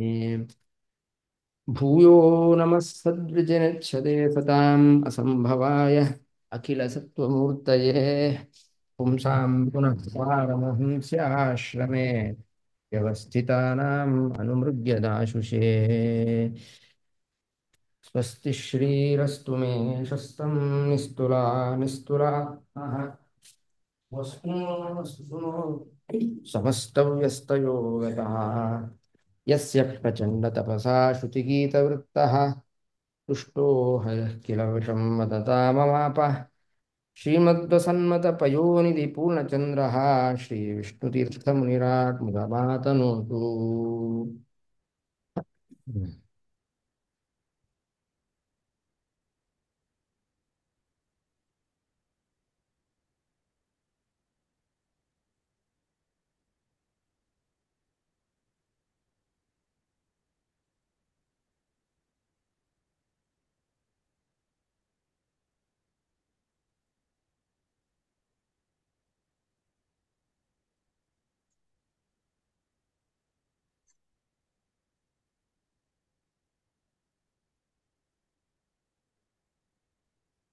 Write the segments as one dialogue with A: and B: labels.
A: भूयो नमः सद्विजनक्षदे सताम् असम्भवाय अखिलसत्त्वमूर्तये पुंसां पुनः पारमहंस्याश्रमे व्यवस्थितानाम् अनुमृग्यदाशुषे स्वस्ति श्रीरस्तु मे शस्तं निस्तुला निस्तुला समस्तव्यस्तयो गतः यस्य प्रचण्डतपसा श्रुतिगीतवृत्तः तुष्टो हयः किल विषं वदता ममाप श्रीमद्वसन्मतपयोनिधिपूर्णचन्द्रः श्रीविष्णुतीर्थमुनिराट्मुदमातनोतु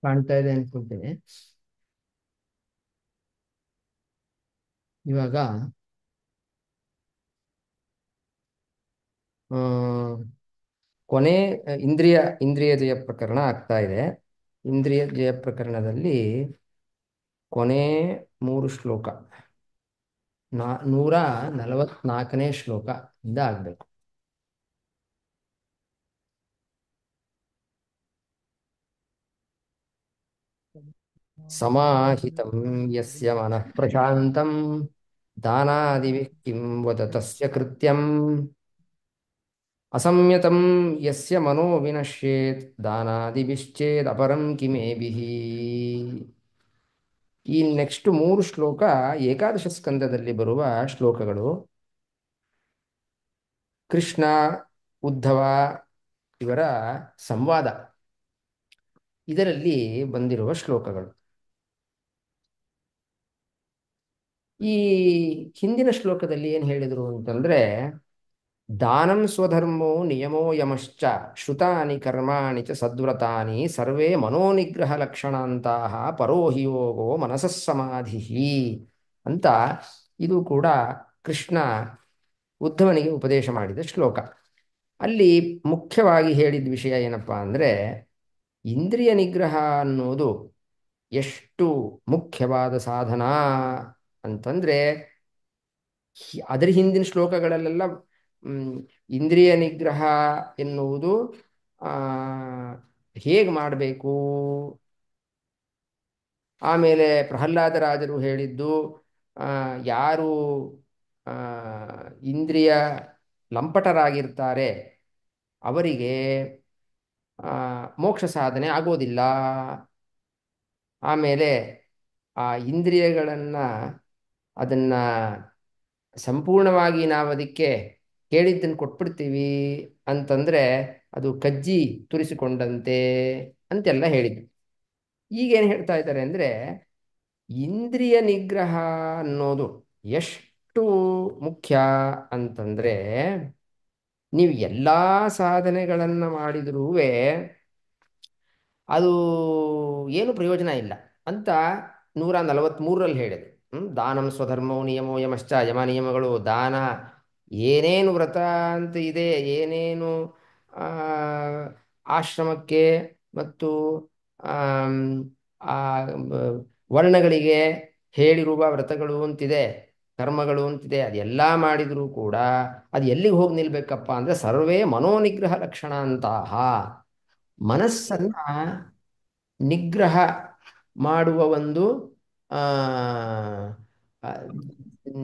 A: ಕಾಣ್ತಾ ಇದೆ ಅನ್ಕೊಳ್ತೇನೆ ಇವಾಗ ಕೊನೆ ಇಂದ್ರಿಯ ಇಂದ್ರಿಯ ಜಯ ಪ್ರಕರಣ ಆಗ್ತಾ ಇದೆ ಇಂದ್ರಿಯ ಜಯ ಪ್ರಕರಣದಲ್ಲಿ ಕೊನೆ ಮೂರು ಶ್ಲೋಕ ನಾ ನೂರ ನಲವತ್ನಾಲ್ಕನೇ ಶ್ಲೋಕ ಇಂದ ಆಗ್ಬೇಕು समाहितं ಮನಃ ಪ್ರಶಾಂತಂ प्रशान्तं दानादिभिः किं वद ಕೃತ್ಯಂ कृत्यम् ಯಸ್ಯ यस्य मनो विनश्येत् ದಾನಾದಿಭಿಶ್ಚೇದಪರಂ ಈ ನೆಕ್ಸ್ಟ್ ಮೂರು ಶ್ಲೋಕ ಏಕಾದಶ ಸ್ಕಂದದಲ್ಲಿ ಬರುವ ಶ್ಲೋಕಗಳು ಕೃಷ್ಣ ಉದ್ಧವ ಇವರ ಸಂವಾದ ಇದರಲ್ಲಿ ಬಂದಿರುವ ಶ್ಲೋಕಗಳು ಈ ಹಿಂದಿನ ಶ್ಲೋಕದಲ್ಲಿ ಏನು ಹೇಳಿದರು ಅಂತಂದರೆ ದಾನಂ ಸ್ವಧರ್ಮೋ ನಿಯಮೋ ಯಮಶ್ಚ ಶ್ರುತಾನಿ ಕರ್ಮಾಣಿ ಚ ಸದ್ವ್ರತಾನಿ ಸರ್ವೇ ಮನೋನಿಗ್ರಹ ಲಕ್ಷಣಾಂತಹ ಪರೋಹಿಯೋಗೋ ಮನಸಸ್ಸಮಾಧಿ ಅಂತ ಇದು ಕೂಡ ಕೃಷ್ಣ ಉದ್ಧವನಿಗೆ ಉಪದೇಶ ಮಾಡಿದ ಶ್ಲೋಕ ಅಲ್ಲಿ ಮುಖ್ಯವಾಗಿ ಹೇಳಿದ ವಿಷಯ ಏನಪ್ಪ ಅಂದರೆ ಇಂದ್ರಿಯ ನಿಗ್ರಹ ಅನ್ನೋದು ಎಷ್ಟು ಮುಖ್ಯವಾದ ಸಾಧನ ಅಂತಂದ್ರೆ ಅದರ ಹಿಂದಿನ ಶ್ಲೋಕಗಳಲ್ಲೆಲ್ಲ ಇಂದ್ರಿಯ ನಿಗ್ರಹ ಎನ್ನುವುದು ಹೇಗೆ ಮಾಡಬೇಕು ಆಮೇಲೆ ರಾಜರು ಹೇಳಿದ್ದು ಯಾರು ಇಂದ್ರಿಯ ಲಂಪಟರಾಗಿರ್ತಾರೆ ಅವರಿಗೆ ಮೋಕ್ಷ ಸಾಧನೆ ಆಗೋದಿಲ್ಲ ಆಮೇಲೆ ಆ ಇಂದ್ರಿಯಗಳನ್ನು ಅದನ್ನು ಸಂಪೂರ್ಣವಾಗಿ ನಾವು ಅದಕ್ಕೆ ಕೇಳಿದ್ದನ್ನು ಕೊಟ್ಬಿಡ್ತೀವಿ ಅಂತಂದರೆ ಅದು ಕಜ್ಜಿ ತುರಿಸಿಕೊಂಡಂತೆ ಅಂತೆಲ್ಲ ಹೇಳಿದ್ರು ಈಗೇನು ಹೇಳ್ತಾ ಇದ್ದಾರೆ ಅಂದರೆ ಇಂದ್ರಿಯ ನಿಗ್ರಹ ಅನ್ನೋದು ಎಷ್ಟು ಮುಖ್ಯ ಅಂತಂದರೆ ನೀವು ಎಲ್ಲ ಸಾಧನೆಗಳನ್ನು ಮಾಡಿದ್ರೂ ಅದು ಏನು ಪ್ರಯೋಜನ ಇಲ್ಲ ಅಂತ ನೂರ ನಲವತ್ತ್ಮೂರರಲ್ಲಿ ಹೇಳಿದೆ ದಾನಂ ಸ್ವಧರ್ಮೋ ನಿಯಮೋ ಯಮಶ್ಚ ಯಮ ನಿಯಮಗಳು ದಾನ ಏನೇನು ವ್ರತ ಅಂತ ಇದೆ ಏನೇನು ಆಶ್ರಮಕ್ಕೆ ಮತ್ತು ವರ್ಣಗಳಿಗೆ ಹೇಳಿರುವ ವ್ರತಗಳು ಅಂತಿದೆ ಕರ್ಮಗಳು ಅಂತಿದೆ ಅದೆಲ್ಲ ಮಾಡಿದರೂ ಕೂಡ ಅದು ಎಲ್ಲಿಗೆ ಹೋಗಿ ನಿಲ್ಬೇಕಪ್ಪ ಅಂದರೆ ಸರ್ವೇ ಮನೋನಿಗ್ರಹ ಲಕ್ಷಣ ಅಂತಹ ಮನಸ್ಸನ್ನು ನಿಗ್ರಹ ಮಾಡುವ ಒಂದು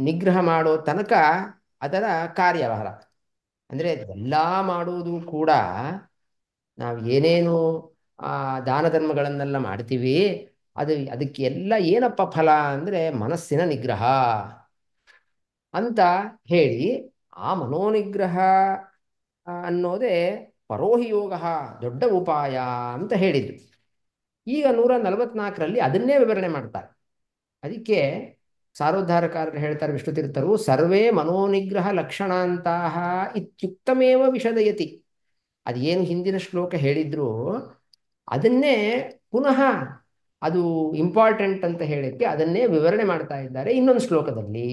A: ನಿಗ್ರಹ ಮಾಡೋ ತನಕ ಅದರ ಕಾರ್ಯವಹಾರ ಅಂದರೆ ಎಲ್ಲ ಮಾಡುವುದು ಕೂಡ ನಾವು ಏನೇನು ದಾನ ಧರ್ಮಗಳನ್ನೆಲ್ಲ ಮಾಡ್ತೀವಿ ಅದು ಅದಕ್ಕೆ ಎಲ್ಲ ಏನಪ್ಪ ಫಲ ಅಂದರೆ ಮನಸ್ಸಿನ ನಿಗ್ರಹ ಅಂತ ಹೇಳಿ ಆ ಮನೋನಿಗ್ರಹ ಅನ್ನೋದೇ ಪರೋಹಿಯೋಗ ದೊಡ್ಡ ಉಪಾಯ ಅಂತ ಹೇಳಿದ್ರು ಈಗ ನೂರ ನಲವತ್ನಾಲ್ಕರಲ್ಲಿ ಅದನ್ನೇ ವಿವರಣೆ ಮಾಡ್ತಾರೆ ಅದಕ್ಕೆ ಸಾರೋದ್ಧಾರಕಾರರು ಹೇಳ್ತಾರೆ ವಿಷ್ಣು ತೀರ್ಥರು ಸರ್ವೇ ಮನೋನಿಗ್ರಹ ಲಕ್ಷಣಾಂತಹ ಇತ್ಯುಕ್ತಮೇವ ವಿಷದಯತಿ ಅದೇನು ಹಿಂದಿನ ಶ್ಲೋಕ ಹೇಳಿದ್ರು ಅದನ್ನೇ ಪುನಃ ಅದು ಇಂಪಾರ್ಟೆಂಟ್ ಅಂತ ಹೇಳಕ್ಕೆ ಅದನ್ನೇ ವಿವರಣೆ ಮಾಡ್ತಾ ಇದ್ದಾರೆ ಇನ್ನೊಂದು ಶ್ಲೋಕದಲ್ಲಿ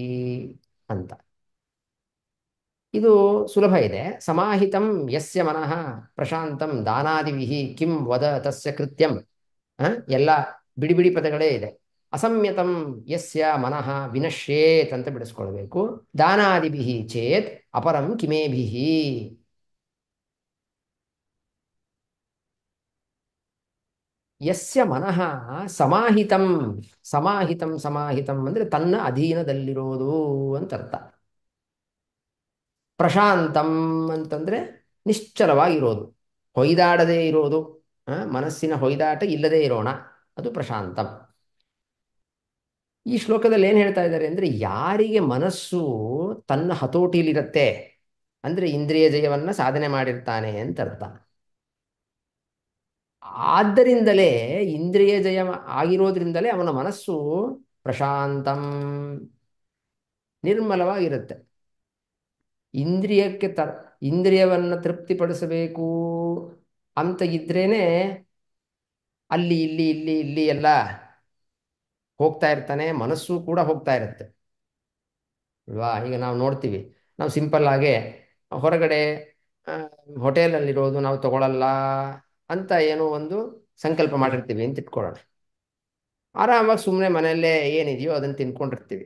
A: ಅಂತ ಇದು ಸುಲಭ ಇದೆ ಸಮಾಹಿತಂ ಯಸ್ಯ ಮನಃ ಪ್ರಶಾಂತಂ ದಾನಾದಿವಿಹಿ ಕಿಂ ವದ ತಸ್ಯ ಕೃತ್ಯಂ ಎಲ್ಲ ಬಿಡಿ ಬಿಡಿ ಪದಗಳೇ ಇದೆ ಅಸಮ್ಯತಂ ಯಸ್ಯ ಮನಃ ವಿನಶ್ಯೇತ್ ಅಂತ ಬಿಡಿಸ್ಕೊಳ್ಬೇಕು ದಾನಾದಿಭಿ ಚೇತ್ ಅಪರಂ ಕಿಮೇಭಿ ಯಸ್ಯ ಮನಃ ಸಮಾಹಿತಂ ಸಮಾಹಿತಂ ಸಮಾಹಿತಂ ಅಂದ್ರೆ ತನ್ನ ಅಧೀನದಲ್ಲಿರೋದು ಅಂತ ಅರ್ಥ ಪ್ರಶಾಂತಂ ಅಂತಂದ್ರೆ ನಿಶ್ಚಲವಾಗಿರೋದು ಹೊಯ್ದಾಡದೇ ಇರೋದು ಮನಸ್ಸಿನ ಹೊಯ್ದಾಟ ಇಲ್ಲದೆ ಇರೋಣ ಅದು ಪ್ರಶಾಂತಂ ಈ ಶ್ಲೋಕದಲ್ಲಿ ಏನು ಹೇಳ್ತಾ ಇದ್ದಾರೆ ಅಂದರೆ ಯಾರಿಗೆ ಮನಸ್ಸು ತನ್ನ ಹತೋಟಿಲಿರುತ್ತೆ ಅಂದರೆ ಇಂದ್ರಿಯ ಜಯವನ್ನು ಸಾಧನೆ ಮಾಡಿರ್ತಾನೆ ಅಂತ ಅರ್ಥ ಆದ್ದರಿಂದಲೇ ಇಂದ್ರಿಯ ಜಯ ಆಗಿರೋದ್ರಿಂದಲೇ ಅವನ ಮನಸ್ಸು ಪ್ರಶಾಂತಂ ನಿರ್ಮಲವಾಗಿರುತ್ತೆ ಇಂದ್ರಿಯಕ್ಕೆ ತ ಇಂದ್ರಿಯವನ್ನು ತೃಪ್ತಿಪಡಿಸಬೇಕು ಅಂತ ಇದ್ರೇನೆ ಅಲ್ಲಿ ಇಲ್ಲಿ ಇಲ್ಲಿ ಇಲ್ಲಿ ಎಲ್ಲ ಹೋಗ್ತಾ ಇರ್ತಾನೆ ಮನಸ್ಸು ಕೂಡ ಹೋಗ್ತಾ ಇರುತ್ತೆ ಅಲ್ವಾ ಈಗ ನಾವು ನೋಡ್ತೀವಿ ನಾವು ಸಿಂಪಲ್ ಆಗಿ ಹೊರಗಡೆ ಹೋಟೆಲಲ್ಲಿರೋದು ನಾವು ತಗೊಳ್ಳಲ್ಲ ಅಂತ ಏನೋ ಒಂದು ಸಂಕಲ್ಪ ಮಾಡಿರ್ತೀವಿ ಅಂತ ಇಟ್ಕೊಳ್ಳೋಣ ಆರಾಮಾಗಿ ಸುಮ್ಮನೆ ಮನೆಯಲ್ಲೇ ಏನಿದೆಯೋ ಅದನ್ನು ತಿನ್ಕೊಂಡಿರ್ತೀವಿ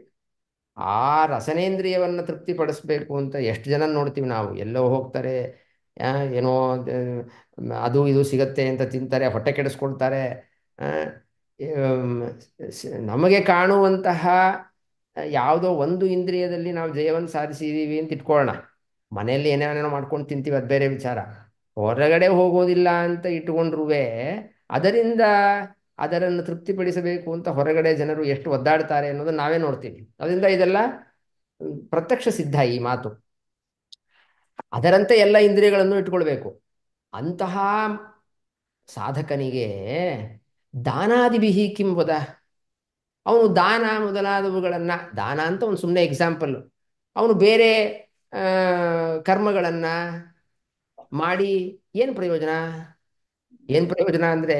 A: ಆ ರಸನೇಂದ್ರಿಯವನ್ನು ತೃಪ್ತಿಪಡಿಸ್ಬೇಕು ಅಂತ ಎಷ್ಟು ಜನ ನೋಡ್ತೀವಿ ನಾವು ಎಲ್ಲೋ ಹೋಗ್ತಾರೆ ಏನೋ ಅದು ಇದು ಸಿಗತ್ತೆ ಅಂತ ತಿಂತಾರೆ ಹೊಟ್ಟೆ ಕೆಡಿಸ್ಕೊಳ್ತಾರೆ ನಮಗೆ ಕಾಣುವಂತಹ ಯಾವುದೋ ಒಂದು ಇಂದ್ರಿಯದಲ್ಲಿ ನಾವು ಜಯವನ್ನು ಸಾಧಿಸಿದ್ದೀವಿ ಅಂತ ಇಟ್ಕೊಳ್ಳೋಣ ಮನೆಯಲ್ಲಿ ಏನೇನೇನೋ ಮಾಡ್ಕೊಂಡು ತಿಂತೀವಿ ಅದು ಬೇರೆ ವಿಚಾರ ಹೊರಗಡೆ ಹೋಗೋದಿಲ್ಲ ಅಂತ ಇಟ್ಕೊಂಡ್ರುವೆ ಅದರಿಂದ ಅದರನ್ನು ತೃಪ್ತಿಪಡಿಸಬೇಕು ಅಂತ ಹೊರಗಡೆ ಜನರು ಎಷ್ಟು ಒದ್ದಾಡ್ತಾರೆ ಅನ್ನೋದನ್ನ ನಾವೇ ನೋಡ್ತೀವಿ ಅದರಿಂದ ಇದೆಲ್ಲ ಪ್ರತ್ಯಕ್ಷ ಸಿದ್ಧ ಈ ಮಾತು ಅದರಂತೆ ಎಲ್ಲ ಇಂದ್ರಿಯಗಳನ್ನು ಇಟ್ಕೊಳ್ಬೇಕು ಅಂತಹ ಸಾಧಕನಿಗೆ ದಾನಾದಿಭಿ ಬಿಹಿ ಅವನು ದಾನ ಮೊದಲಾದವುಗಳನ್ನು ದಾನ ಅಂತ ಒಂದು ಸುಮ್ಮನೆ ಎಕ್ಸಾಂಪಲ್ ಅವನು ಬೇರೆ ಕರ್ಮಗಳನ್ನು ಮಾಡಿ ಏನು ಪ್ರಯೋಜನ ಏನು ಪ್ರಯೋಜನ ಅಂದರೆ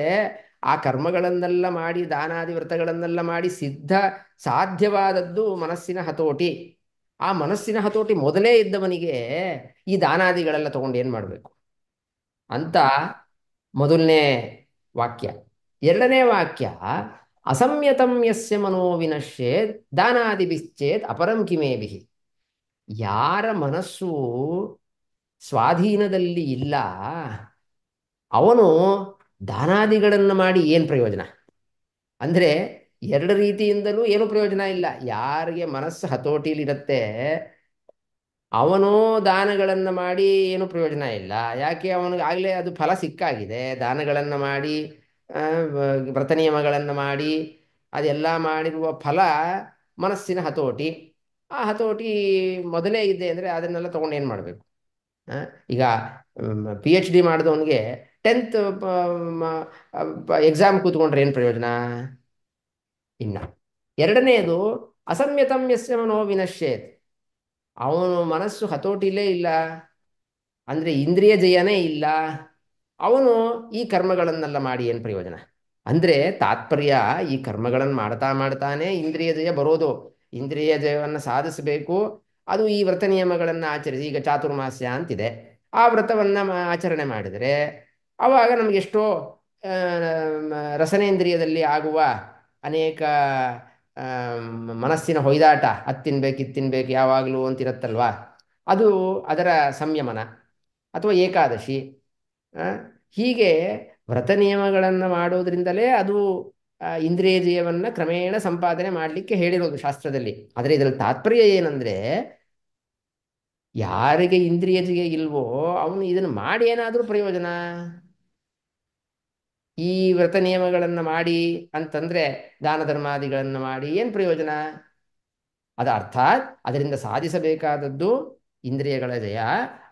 A: ಆ ಕರ್ಮಗಳನ್ನೆಲ್ಲ ಮಾಡಿ ದಾನಾದಿ ವ್ರತಗಳನ್ನೆಲ್ಲ ಮಾಡಿ ಸಿದ್ಧ ಸಾಧ್ಯವಾದದ್ದು ಮನಸ್ಸಿನ ಹತೋಟಿ ಆ ಮನಸ್ಸಿನ ಹತೋಟಿ ಮೊದಲೇ ಇದ್ದವನಿಗೆ ಈ ದಾನಾದಿಗಳೆಲ್ಲ ತಗೊಂಡು ಏನು ಮಾಡಬೇಕು ಅಂತ ಮೊದಲನೇ ವಾಕ್ಯ ಎರಡನೇ ವಾಕ್ಯ ಅಸಂಯತಂ ಯಸ್ಯ ದಾನಾದಿ ಬಿಶ್ಚೇತ್ ಅಪರಂ ಬಿಹಿ ಯಾರ ಮನಸ್ಸು ಸ್ವಾಧೀನದಲ್ಲಿ ಇಲ್ಲ ಅವನು ದಾನಾದಿಗಳನ್ನು ಮಾಡಿ ಏನು ಪ್ರಯೋಜನ ಅಂದರೆ ಎರಡು ರೀತಿಯಿಂದಲೂ ಏನು ಪ್ರಯೋಜನ ಇಲ್ಲ ಯಾರಿಗೆ ಮನಸ್ಸು ಹತೋಟಿಲಿರತ್ತೆ ಅವನು ದಾನಗಳನ್ನು ಮಾಡಿ ಏನು ಪ್ರಯೋಜನ ಇಲ್ಲ ಯಾಕೆ ಆಗಲೇ ಅದು ಫಲ ಸಿಕ್ಕಾಗಿದೆ ದಾನಗಳನ್ನು ಮಾಡಿ ವ್ರತ ನಿಯಮಗಳನ್ನು ಮಾಡಿ ಅದೆಲ್ಲ ಮಾಡಿರುವ ಫಲ ಮನಸ್ಸಿನ ಹತೋಟಿ ಆ ಹತೋಟಿ ಮೊದಲೇ ಇದೆ ಅಂದರೆ ಅದನ್ನೆಲ್ಲ ತೊಗೊಂಡು ಏನು ಮಾಡಬೇಕು ಈಗ ಪಿ ಎಚ್ ಡಿ ಮಾಡಿದವನಿಗೆ ಟೆಂತ್ ಎಕ್ಸಾಮ್ ಕೂತ್ಕೊಂಡ್ರೆ ಏನು ಪ್ರಯೋಜನ ಇನ್ನ ಎರಡನೆಯದು ಅಸಮ್ಯತಮ್ಯಸ್ಯ ವಿನಶ್ಚೇತ್ ಅವನು ಮನಸ್ಸು ಹತೋಟಿಲೇ ಇಲ್ಲ ಅಂದರೆ ಇಂದ್ರಿಯ ಜಯನೇ ಇಲ್ಲ ಅವನು ಈ ಕರ್ಮಗಳನ್ನೆಲ್ಲ ಮಾಡಿ ಏನು ಪ್ರಯೋಜನ ಅಂದರೆ ತಾತ್ಪರ್ಯ ಈ ಕರ್ಮಗಳನ್ನು ಮಾಡ್ತಾ ಮಾಡ್ತಾನೆ ಇಂದ್ರಿಯ ಜಯ ಬರೋದು ಇಂದ್ರಿಯ ಜಯವನ್ನು ಸಾಧಿಸಬೇಕು ಅದು ಈ ವ್ರತ ನಿಯಮಗಳನ್ನು ಆಚರಿಸಿ ಈಗ ಚಾತುರ್ಮಾಸ್ಯ ಅಂತಿದೆ ಆ ವ್ರತವನ್ನು ಆಚರಣೆ ಮಾಡಿದರೆ ಆವಾಗ ನಮಗೆಷ್ಟೋ ರಸನೇಂದ್ರಿಯದಲ್ಲಿ ಆಗುವ ಅನೇಕ ಮನಸ್ಸಿನ ಹೊಯ್ದಾಟ ಅತ್ತಿನ್ಬೇಕು ಇತ್ತಿನ್ಬೇಕು ಯಾವಾಗಲೂ ಅಂತಿರತ್ತಲ್ವಾ ಅದು ಅದರ ಸಂಯಮನ ಅಥವಾ ಏಕಾದಶಿ ಹೀಗೆ ವ್ರತ ನಿಯಮಗಳನ್ನು ಮಾಡೋದ್ರಿಂದಲೇ ಅದು ಜಯವನ್ನು ಕ್ರಮೇಣ ಸಂಪಾದನೆ ಮಾಡಲಿಕ್ಕೆ ಹೇಳಿರೋದು ಶಾಸ್ತ್ರದಲ್ಲಿ ಆದರೆ ಇದರಲ್ಲಿ ತಾತ್ಪರ್ಯ ಏನಂದ್ರೆ ಯಾರಿಗೆ ಇಂದ್ರಿಯಜಯ ಇಲ್ವೋ ಅವನು ಇದನ್ನು ಮಾಡಿ ಏನಾದರೂ ಪ್ರಯೋಜನ ಈ ವ್ರತ ನಿಯಮಗಳನ್ನು ಮಾಡಿ ಅಂತಂದ್ರೆ ದಾನ ಧರ್ಮಾದಿಗಳನ್ನು ಮಾಡಿ ಏನು ಪ್ರಯೋಜನ ಅದು ಅರ್ಥಾತ್ ಅದರಿಂದ ಸಾಧಿಸಬೇಕಾದದ್ದು ಇಂದ್ರಿಯಗಳ ಜಯ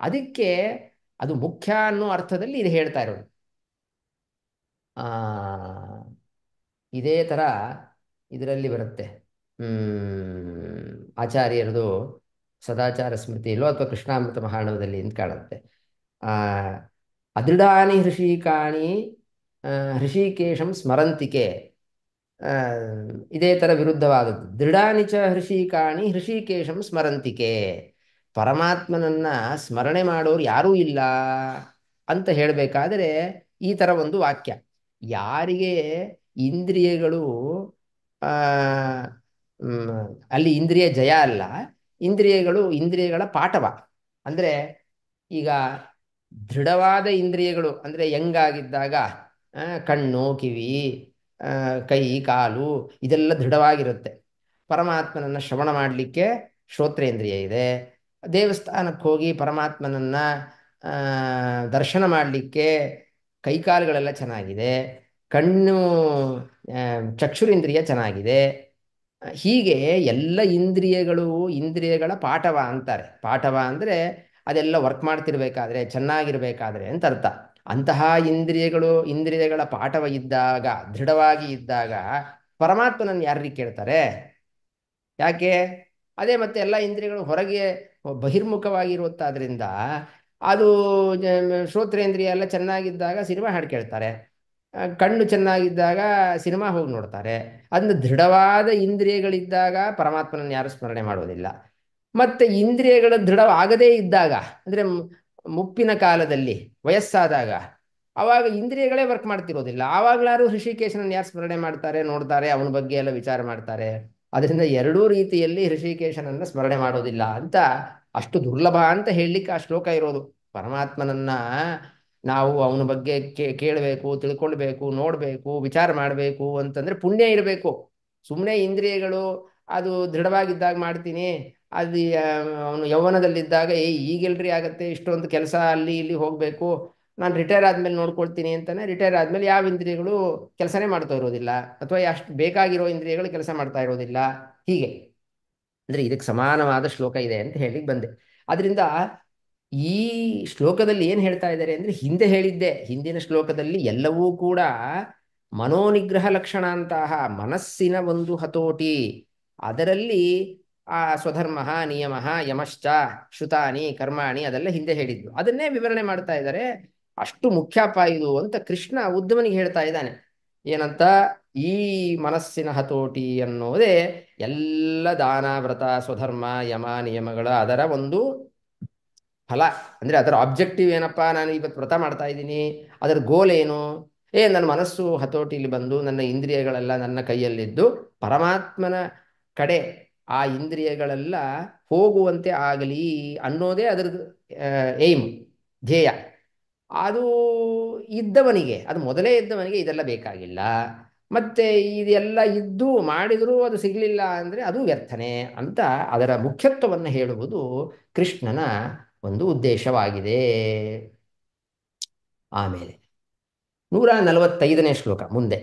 A: ಅದಕ್ಕೆ ಅದು ಮುಖ್ಯ ಅನ್ನೋ ಅರ್ಥದಲ್ಲಿ ಇದು ಹೇಳ್ತಾ ಇರೋದು ಇದೇ ಥರ ಇದರಲ್ಲಿ ಬರುತ್ತೆ ಆಚಾರ್ಯರದು ಸದಾಚಾರ ಸ್ಮೃತಿ ಇಲ್ಲೋ ಅಥವಾ ಕೃಷ್ಣಾಮೃತ ಮಹಾಣವದಲ್ಲಿ ಅಂತ ಕಾಣುತ್ತೆ ಅದೃಢಾನಿ ಹೃಷಿಕಾಣಿ ಹೃಷಿಕೇಶಂ ಸ್ಮರಂತಿಕೆ ಇದೇ ಥರ ವಿರುದ್ಧವಾದದ್ದು ದೃಢಾನಿ ಚ ಹೃಷಿಕಾಣಿ ಹೃಷಿಕೇಶಂ ಸ್ಮರಂತಿಕೆ ಪರಮಾತ್ಮನನ್ನ ಸ್ಮರಣೆ ಮಾಡೋರು ಯಾರೂ ಇಲ್ಲ ಅಂತ ಹೇಳಬೇಕಾದರೆ ಈ ಥರ ಒಂದು ವಾಕ್ಯ ಯಾರಿಗೆ ಇಂದ್ರಿಯಗಳು ಅಲ್ಲಿ ಇಂದ್ರಿಯ ಜಯ ಅಲ್ಲ ಇಂದ್ರಿಯಗಳು ಇಂದ್ರಿಯಗಳ ಪಾಠವ ಅಂದರೆ ಈಗ ದೃಢವಾದ ಇಂದ್ರಿಯಗಳು ಅಂದರೆ ಯಂಗಾಗಿದ್ದಾಗ ಕಣ್ಣು ಕಿವಿ ಕೈ ಕಾಲು ಇದೆಲ್ಲ ದೃಢವಾಗಿರುತ್ತೆ ಪರಮಾತ್ಮನನ್ನು ಶ್ರವಣ ಮಾಡಲಿಕ್ಕೆ ಶ್ರೋತ್ರೇಂದ್ರಿಯ ಇದೆ ದೇವಸ್ಥಾನಕ್ಕೆ ಹೋಗಿ ಪರಮಾತ್ಮನನ್ನು ದರ್ಶನ ಮಾಡಲಿಕ್ಕೆ ಕೈಕಾಲುಗಳೆಲ್ಲ ಚೆನ್ನಾಗಿದೆ ಕಣ್ಣು ಚಕ್ಷುರಿಂದ್ರಿಯ ಚೆನ್ನಾಗಿದೆ ಹೀಗೆ ಎಲ್ಲ ಇಂದ್ರಿಯಗಳು ಇಂದ್ರಿಯಗಳ ಪಾಠವ ಅಂತಾರೆ ಪಾಠವ ಅಂದರೆ ಅದೆಲ್ಲ ವರ್ಕ್ ಮಾಡ್ತಿರ್ಬೇಕಾದ್ರೆ ಚೆನ್ನಾಗಿರಬೇಕಾದ್ರೆ ಅಂತ ಅರ್ಥ ಅಂತಹ ಇಂದ್ರಿಯಗಳು ಇಂದ್ರಿಯಗಳ ಪಾಠವ ಇದ್ದಾಗ ದೃಢವಾಗಿ ಇದ್ದಾಗ ಪರಮಾತ್ಮನನ್ನು ಯಾರಿಗೆ ಕೇಳ್ತಾರೆ ಯಾಕೆ ಅದೇ ಮತ್ತೆ ಎಲ್ಲ ಇಂದ್ರಿಯಗಳು ಹೊರಗೆ ಬಹಿರ್ಮುಖವಾಗಿರುವಂತಾದ್ರಿಂದ ಅದು ಶ್ರೋತ್ರೇಂದ್ರಿಯ ಎಲ್ಲ ಚೆನ್ನಾಗಿದ್ದಾಗ ಸಿನಿಮಾ ಹಾಡು ಕೇಳ್ತಾರೆ ಕಣ್ಣು ಚೆನ್ನಾಗಿದ್ದಾಗ ಸಿನಿಮಾ ಹೋಗಿ ನೋಡ್ತಾರೆ ಅದನ್ನ ದೃಢವಾದ ಇಂದ್ರಿಯಗಳಿದ್ದಾಗ ಪರಮಾತ್ಮನನ್ನು ಯಾರು ಸ್ಮರಣೆ ಮಾಡುವುದಿಲ್ಲ ಮತ್ತೆ ಇಂದ್ರಿಯಗಳ ದೃಢವಾಗದೇ ಇದ್ದಾಗ ಅಂದರೆ ಮುಪ್ಪಿನ ಕಾಲದಲ್ಲಿ ವಯಸ್ಸಾದಾಗ ಆವಾಗ ಇಂದ್ರಿಯಗಳೇ ವರ್ಕ್ ಮಾಡ್ತಿರೋದಿಲ್ಲ ಆವಾಗಲಾರು ಹೃಷಿಕೇಶನನ್ನು ಯಾರು ಸ್ಮರಣೆ ಮಾಡ್ತಾರೆ ನೋಡ್ತಾರೆ ಅವನ ಬಗ್ಗೆ ಎಲ್ಲ ವಿಚಾರ ಮಾಡ್ತಾರೆ ಅದರಿಂದ ಎರಡೂ ರೀತಿಯಲ್ಲಿ ಹೃಷಿಕೇಶನನ್ನು ಸ್ಮರಣೆ ಮಾಡೋದಿಲ್ಲ ಅಂತ ಅಷ್ಟು ದುರ್ಲಭ ಅಂತ ಹೇಳಲಿಕ್ಕೆ ಆ ಶ್ಲೋಕ ಇರೋದು ಪರಮಾತ್ಮನನ್ನ ನಾವು ಅವನ ಬಗ್ಗೆ ಕೇ ಕೇಳಬೇಕು ತಿಳ್ಕೊಳ್ಬೇಕು ನೋಡಬೇಕು ವಿಚಾರ ಮಾಡಬೇಕು ಅಂತಂದ್ರೆ ಪುಣ್ಯ ಇರಬೇಕು ಸುಮ್ಮನೆ ಇಂದ್ರಿಯಗಳು ಅದು ದೃಢವಾಗಿದ್ದಾಗ ಮಾಡ್ತೀನಿ ಅದು ಅವನು ಯೌವನದಲ್ಲಿದ್ದಾಗ ಏ ಈಗೆಲ್ರಿ ಆಗತ್ತೆ ಇಷ್ಟೊಂದು ಕೆಲಸ ಅಲ್ಲಿ ಇಲ್ಲಿ ಹೋಗಬೇಕು ನಾನು ರಿಟೈರ್ ಆದಮೇಲೆ ನೋಡ್ಕೊಳ್ತೀನಿ ಅಂತಾನೆ ರಿಟೈರ್ ಆದಮೇಲೆ ಯಾವ ಇಂದ್ರಿಯಗಳು ಕೆಲಸನೇ ಮಾಡ್ತಾ ಇರೋದಿಲ್ಲ ಅಥವಾ ಅಷ್ಟು ಬೇಕಾಗಿರೋ ಇಂದ್ರಿಯಗಳು ಕೆಲಸ ಮಾಡ್ತಾ ಇರೋದಿಲ್ಲ ಹೀಗೆ ಅಂದ್ರೆ ಇದಕ್ಕೆ ಸಮಾನವಾದ ಶ್ಲೋಕ ಇದೆ ಅಂತ ಹೇಳಿ ಬಂದೆ ಅದರಿಂದ ಈ ಶ್ಲೋಕದಲ್ಲಿ ಏನು ಹೇಳ್ತಾ ಇದ್ದಾರೆ ಅಂದ್ರೆ ಹಿಂದೆ ಹೇಳಿದ್ದೆ ಹಿಂದಿನ ಶ್ಲೋಕದಲ್ಲಿ ಎಲ್ಲವೂ ಕೂಡ ಮನೋನಿಗ್ರಹ ಲಕ್ಷಣ ಅಂತಹ ಮನಸ್ಸಿನ ಒಂದು ಹತೋಟಿ ಅದರಲ್ಲಿ ಆ ಸ್ವಧರ್ಮ ನಿಯಮ ಯಮಶ್ಚ ಶ್ರುತಾನಿ ಕರ್ಮಾಣಿ ಅದೆಲ್ಲ ಹಿಂದೆ ಹೇಳಿದ್ದು ಅದನ್ನೇ ವಿವರಣೆ ಮಾಡ್ತಾ ಇದ್ದಾರೆ ಅಷ್ಟು ಮುಖ್ಯಪ್ಪ ಇದು ಅಂತ ಕೃಷ್ಣ ಉದ್ಯಮನಿಗೆ ಹೇಳ್ತಾ ಇದ್ದಾನೆ ಏನಂತ ಈ ಮನಸ್ಸಿನ ಹತೋಟಿ ಅನ್ನೋದೇ ಎಲ್ಲ ದಾನ ವ್ರತ ಸ್ವಧರ್ಮ ಯಮ ನಿಯಮಗಳ ಅದರ ಒಂದು ಫಲ ಅಂದರೆ ಅದರ ಆಬ್ಜೆಕ್ಟಿವ್ ಏನಪ್ಪ ನಾನು ಇವತ್ತು ವ್ರತ ಮಾಡ್ತಾ ಇದ್ದೀನಿ ಅದರ ಗೋಲ್ ಏನು ಏ ನನ್ನ ಮನಸ್ಸು ಹತೋಟಿಲಿ ಬಂದು ನನ್ನ ಇಂದ್ರಿಯಗಳೆಲ್ಲ ನನ್ನ ಕೈಯಲ್ಲಿದ್ದು ಪರಮಾತ್ಮನ ಕಡೆ ಆ ಇಂದ್ರಿಯಗಳೆಲ್ಲ ಹೋಗುವಂತೆ ಆಗಲಿ ಅನ್ನೋದೇ ಅದರ ಏಮ್ ಧ್ಯೇಯ ಅದು ಇದ್ದವನಿಗೆ ಅದು ಮೊದಲೇ ಇದ್ದವನಿಗೆ ಇದೆಲ್ಲ ಬೇಕಾಗಿಲ್ಲ ಮತ್ತೆ ಇದೆಲ್ಲ ಇದ್ದು ಮಾಡಿದರೂ ಅದು ಸಿಗಲಿಲ್ಲ ಅಂದರೆ ಅದು ವ್ಯರ್ಥನೆ ಅಂತ ಅದರ ಮುಖ್ಯತ್ವವನ್ನು ಹೇಳುವುದು ಕೃಷ್ಣನ ಒಂದು ಉದ್ದೇಶವಾಗಿದೆ ಆಮೇಲೆ ನೂರ ನಲವತ್ತೈದನೇ ಶ್ಲೋಕ ಮುಂದೆ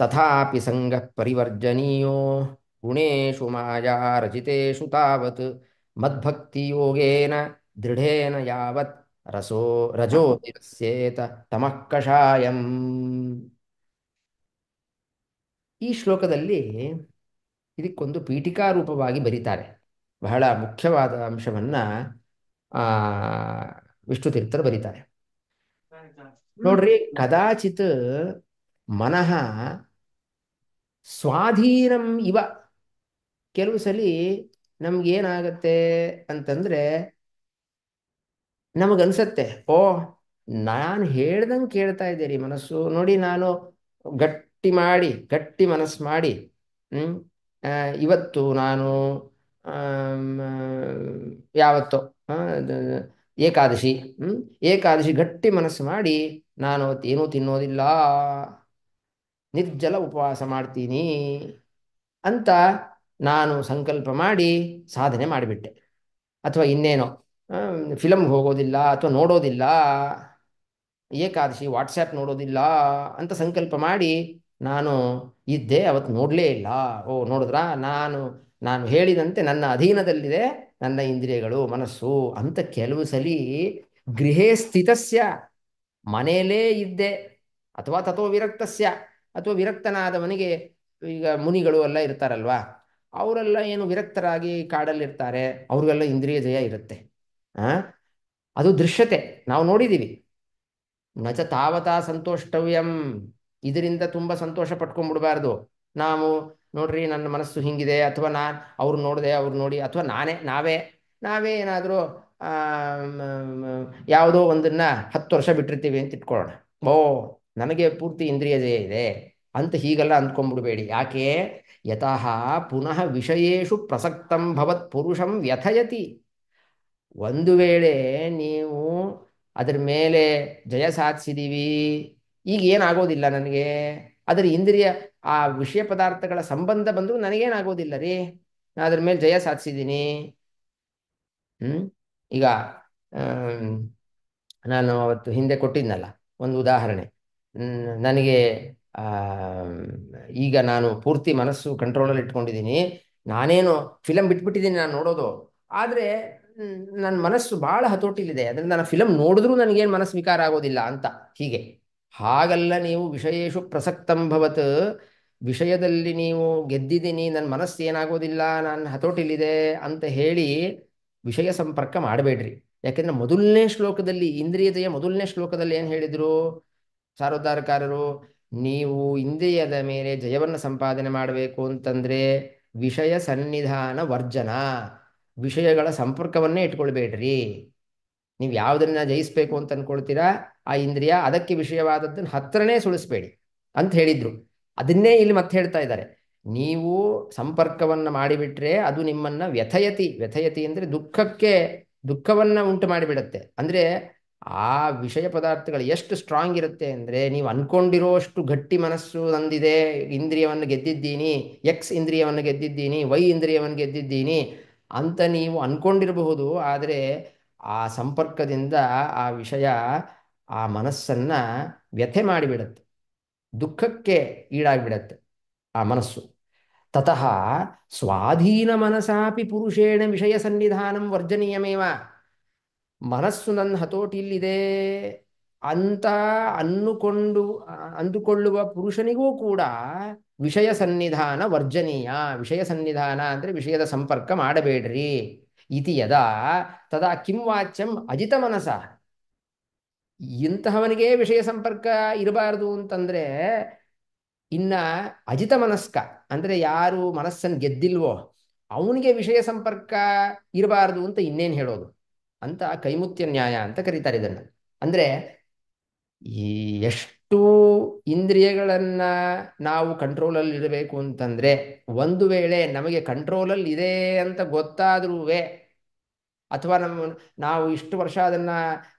A: ತಥಾಪಿ ಸಂಘ ಪರಿವರ್ಜನೀಯೋ ಗುಣೇಶು ಮಾಯಾ ರಚಿತೇಶು ತಾವತ್ ಮದ್ಭಕ್ತಿ ಯೋಗೇನ ದೃಢೇನ ಯಾವತ್ ರಸೋ ರಜೋ ಸೇತ ತಮಃ ಈ ಶ್ಲೋಕದಲ್ಲಿ ಇದಕ್ಕೊಂದು ಪೀಠಿಕಾ ರೂಪವಾಗಿ ಬರೀತಾರೆ ಬಹಳ ಮುಖ್ಯವಾದ ಅಂಶವನ್ನ ಆ ವಿಷ್ಣು ತೀರ್ಥರು ಬರೀತಾರೆ ನೋಡ್ರಿ ಕದಾಚಿತ್ ಮನಃ ಸ್ವಾಧೀನಂ ಇವ ಕೆಲವು ಸಲಿ ಏನಾಗತ್ತೆ ಅಂತಂದ್ರೆ ನಮಗನ್ಸತ್ತೆ ಓ ನಾನು ಹೇಳ್ದಂಗೆ ಕೇಳ್ತಾ ಇದ್ದೀರಿ ಮನಸ್ಸು ನೋಡಿ ನಾನು ಗಟ್ಟಿ ಮಾಡಿ ಗಟ್ಟಿ ಮನಸ್ಸು ಮಾಡಿ ಇವತ್ತು ನಾನು ಯಾವತ್ತೋ ಏಕಾದಶಿ ಏಕಾದಶಿ ಗಟ್ಟಿ ಮನಸ್ಸು ಮಾಡಿ ನಾನು ಅವತ್ತು ಏನೂ ತಿನ್ನೋದಿಲ್ಲ ನಿರ್ಜಲ ಉಪವಾಸ ಮಾಡ್ತೀನಿ ಅಂತ ನಾನು ಸಂಕಲ್ಪ ಮಾಡಿ ಸಾಧನೆ ಮಾಡಿಬಿಟ್ಟೆ ಅಥವಾ ಇನ್ನೇನೋ ಫಿಲಮ್ಗೆ ಹೋಗೋದಿಲ್ಲ ಅಥವಾ ನೋಡೋದಿಲ್ಲ ಏಕಾದಶಿ ವಾಟ್ಸ್ಯಾಪ್ ನೋಡೋದಿಲ್ಲ ಅಂತ ಸಂಕಲ್ಪ ಮಾಡಿ ನಾನು ಇದ್ದೆ ಅವತ್ತು ನೋಡಲೇ ಇಲ್ಲ ಓ ನೋಡಿದ್ರಾ ನಾನು ನಾನು ಹೇಳಿದಂತೆ ನನ್ನ ಅಧೀನದಲ್ಲಿದೆ ನನ್ನ ಇಂದ್ರಿಯಗಳು ಮನಸ್ಸು ಅಂತ ಕೆಲವು ಸಲಿ ಗೃಹೇ ಸ್ಥಿತಸ್ಯ ಮನೆಯಲ್ಲೇ ಇದ್ದೆ ಅಥವಾ ತಥೋ ವಿರಕ್ತಸ್ಯ ಅಥವಾ ವಿರಕ್ತನಾದವನಿಗೆ ಈಗ ಮುನಿಗಳು ಎಲ್ಲ ಇರ್ತಾರಲ್ವಾ ಅವರೆಲ್ಲ ಏನು ವಿರಕ್ತರಾಗಿ ಕಾಡಲ್ಲಿರ್ತಾರೆ ಅವ್ರಿಗೆಲ್ಲ ಇಂದ್ರಿಯ ಜಯ ಇರುತ್ತೆ ಅದು ದೃಶ್ಯತೆ ನಾವು ನೋಡಿದ್ದೀವಿ ನಚ ತಾವತಾ ಸಂತೋಷ್ಟವ್ಯಂ ಇದರಿಂದ ತುಂಬ ಸಂತೋಷ ಪಟ್ಕೊಂಡ್ಬಿಡ್ಬಾರ್ದು ನಾವು ನೋಡ್ರಿ ನನ್ನ ಮನಸ್ಸು ಹಿಂಗಿದೆ ಅಥವಾ ನಾನು ಅವ್ರು ನೋಡಿದೆ ಅವ್ರು ನೋಡಿ ಅಥವಾ ನಾನೇ ನಾವೇ ನಾವೇ ಏನಾದರೂ ಯಾವುದೋ ಒಂದನ್ನು ಹತ್ತು ವರ್ಷ ಬಿಟ್ಟಿರ್ತೀವಿ ಅಂತ ಇಟ್ಕೊಳ್ಳೋಣ ಓ ನನಗೆ ಪೂರ್ತಿ ಇಂದ್ರಿಯ ಇದೆ ಅಂತ ಹೀಗೆಲ್ಲ ಅಂದ್ಕೊಂಡ್ಬಿಡ್ಬೇಡಿ ಯಾಕೆ ಯತಃ ಪುನಃ ವಿಷಯೇಶು ಪ್ರಸಕ್ತಂ ಭವತ್ ಪುರುಷಂ ವ್ಯಥಯತಿ ಒಂದು ವೇಳೆ ನೀವು ಅದ್ರ ಮೇಲೆ ಜಯ ಸಾಧಿಸಿದೀವಿ ಈಗ ಏನಾಗೋದಿಲ್ಲ ನನಗೆ ಅದರ ಇಂದ್ರಿಯ ಆ ವಿಷಯ ಪದಾರ್ಥಗಳ ಸಂಬಂಧ ಬಂದರೂ ನನಗೇನಾಗೋದಿಲ್ಲ ರೀ ನಾನು ಅದ್ರ ಮೇಲೆ ಜಯ ಸಾಧಿಸಿದ್ದೀನಿ ಹ್ಮ್ ಈಗ ನಾನು ಅವತ್ತು ಹಿಂದೆ ಕೊಟ್ಟಿದ್ನಲ್ಲ ಒಂದು ಉದಾಹರಣೆ ನನಗೆ ಈಗ ನಾನು ಪೂರ್ತಿ ಮನಸ್ಸು ಕಂಟ್ರೋಲಲ್ಲಿ ಇಟ್ಕೊಂಡಿದ್ದೀನಿ ನಾನೇನು ಫಿಲಮ್ ಬಿಟ್ಬಿಟ್ಟಿದ್ದೀನಿ ನಾನು ನೋಡೋದು ಆದರೆ ನನ್ನ ಮನಸ್ಸು ಬಹಳ ಹತೋಟಿಲಿದೆ ಅದರಿಂದ ನಾನು ಫಿಲಮ್ ನೋಡಿದ್ರೂ ನನಗೇನು ಮನಸ್ಸು ವಿಕಾರ ಆಗೋದಿಲ್ಲ ಅಂತ ಹೀಗೆ ಹಾಗಲ್ಲ ನೀವು ವಿಷಯೇಶು ಪ್ರಸಕ್ತಂಭವತ್ ವಿಷಯದಲ್ಲಿ ನೀವು ಗೆದ್ದಿದ್ದೀನಿ ನನ್ನ ಮನಸ್ಸು ಏನಾಗೋದಿಲ್ಲ ನಾನು ಹತೋಟಿಲಿದೆ ಅಂತ ಹೇಳಿ ವಿಷಯ ಸಂಪರ್ಕ ಮಾಡಬೇಡ್ರಿ ಯಾಕೆಂದ್ರೆ ಮೊದಲನೇ ಶ್ಲೋಕದಲ್ಲಿ ಇಂದ್ರಿಯತೆಯ ಮೊದಲನೇ ಶ್ಲೋಕದಲ್ಲಿ ಏನು ಹೇಳಿದರು ಸಾರೋದ್ಧಾರಕಾರರು ನೀವು ಇಂದ್ರಿಯದ ಮೇಲೆ ಜಯವನ್ನು ಸಂಪಾದನೆ ಮಾಡಬೇಕು ಅಂತಂದರೆ ವಿಷಯ ಸನ್ನಿಧಾನ ವರ್ಜನ ವಿಷಯಗಳ ಸಂಪರ್ಕವನ್ನೇ ಇಟ್ಕೊಳ್ಬೇಡ್ರಿ ನೀವು ಯಾವುದನ್ನ ಜಯಿಸಬೇಕು ಅಂತ ಅನ್ಕೊಳ್ತೀರಾ ಆ ಇಂದ್ರಿಯ ಅದಕ್ಕೆ ವಿಷಯವಾದದ್ದನ್ನು ಹತ್ರನೇ ಸುಳಿಸ್ಬೇಡಿ ಅಂತ ಹೇಳಿದ್ರು ಅದನ್ನೇ ಇಲ್ಲಿ ಮತ್ತೆ ಹೇಳ್ತಾ ಇದ್ದಾರೆ ನೀವು ಸಂಪರ್ಕವನ್ನು ಮಾಡಿಬಿಟ್ರೆ ಅದು ನಿಮ್ಮನ್ನ ವ್ಯಥಯತಿ ವ್ಯಥಯತಿ ಅಂದ್ರೆ ದುಃಖಕ್ಕೆ ದುಃಖವನ್ನು ಉಂಟು ಮಾಡಿಬಿಡತ್ತೆ ಅಂದ್ರೆ ಆ ವಿಷಯ ಪದಾರ್ಥಗಳು ಎಷ್ಟು ಸ್ಟ್ರಾಂಗ್ ಇರುತ್ತೆ ಅಂದ್ರೆ ನೀವು ಅನ್ಕೊಂಡಿರೋಷ್ಟು ಗಟ್ಟಿ ಮನಸ್ಸು ನಂದಿದೆ ಇಂದ್ರಿಯವನ್ನು ಗೆದ್ದಿದ್ದೀನಿ ಎಕ್ಸ್ ಇಂದ್ರಿಯವನ್ನು ಗೆದ್ದಿದ್ದೀನಿ ವೈ ಇಂದ್ರಿಯವನ್ನು ಗೆದ್ದಿದ್ದೀನಿ ಅಂತ ನೀವು ಅನ್ಕೊಂಡಿರಬಹುದು ಆದರೆ ಆ ಸಂಪರ್ಕದಿಂದ ಆ ವಿಷಯ ಆ ಮನಸ್ಸನ್ನು ವ್ಯಥೆ ಮಾಡಿಬಿಡತ್ತೆ ದುಃಖಕ್ಕೆ ಈಡಾಗಿಬಿಡತ್ತೆ ಆ ಮನಸ್ಸು ತತಃ ಸ್ವಾಧೀನ ಮನಸಾಪಿ ಪುರುಷೇಣ ವಿಷಯ ಸನ್ನಿಧಾನಂ ವರ್ಜನೀಯಮೇವ ಮನಸ್ಸು ನನ್ನ ಇಲ್ಲಿದೆ ಅಂತ ಅನ್ನುಕೊಂಡು ಅಂದುಕೊಳ್ಳುವ ಪುರುಷನಿಗೂ ಕೂಡ ವಿಷಯ ಸನ್ನಿಧಾನ ವರ್ಜನೀಯ ವಿಷಯ ಸನ್ನಿಧಾನ ಅಂದರೆ ವಿಷಯದ ಸಂಪರ್ಕ ಮಾಡಬೇಡ್ರಿ ಇತಿ ಯದಾ ತದಾ ಕಿಂ ವಾಚ್ಯಂ ಅಜಿತ ಮನಸ ಇಂತಹವನಿಗೆ ವಿಷಯ ಸಂಪರ್ಕ ಇರಬಾರದು ಅಂತಂದ್ರೆ ಇನ್ನ ಅಜಿತ ಮನಸ್ಕ ಅಂದರೆ ಯಾರು ಮನಸ್ಸನ್ನು ಗೆದ್ದಿಲ್ವೋ ಅವನಿಗೆ ವಿಷಯ ಸಂಪರ್ಕ ಇರಬಾರದು ಅಂತ ಇನ್ನೇನು ಹೇಳೋದು ಅಂತ ಕೈಮುತ್ಯ ನ್ಯಾಯ ಅಂತ ಕರೀತಾರೆ ಇದನ್ನು ಅಂದರೆ ಈ ಎಷ್ಟು ಎಷ್ಟು ಇಂದ್ರಿಯಗಳನ್ನು ನಾವು ಕಂಟ್ರೋಲಲ್ಲಿ ಇಡಬೇಕು ಅಂತಂದರೆ ಒಂದು ವೇಳೆ ನಮಗೆ ಕಂಟ್ರೋಲಲ್ಲಿ ಇದೆ ಅಂತ ಗೊತ್ತಾದ್ರೂ ಅಥವಾ ನಮ್ಮ ನಾವು ಇಷ್ಟು ವರ್ಷ ಅದನ್ನು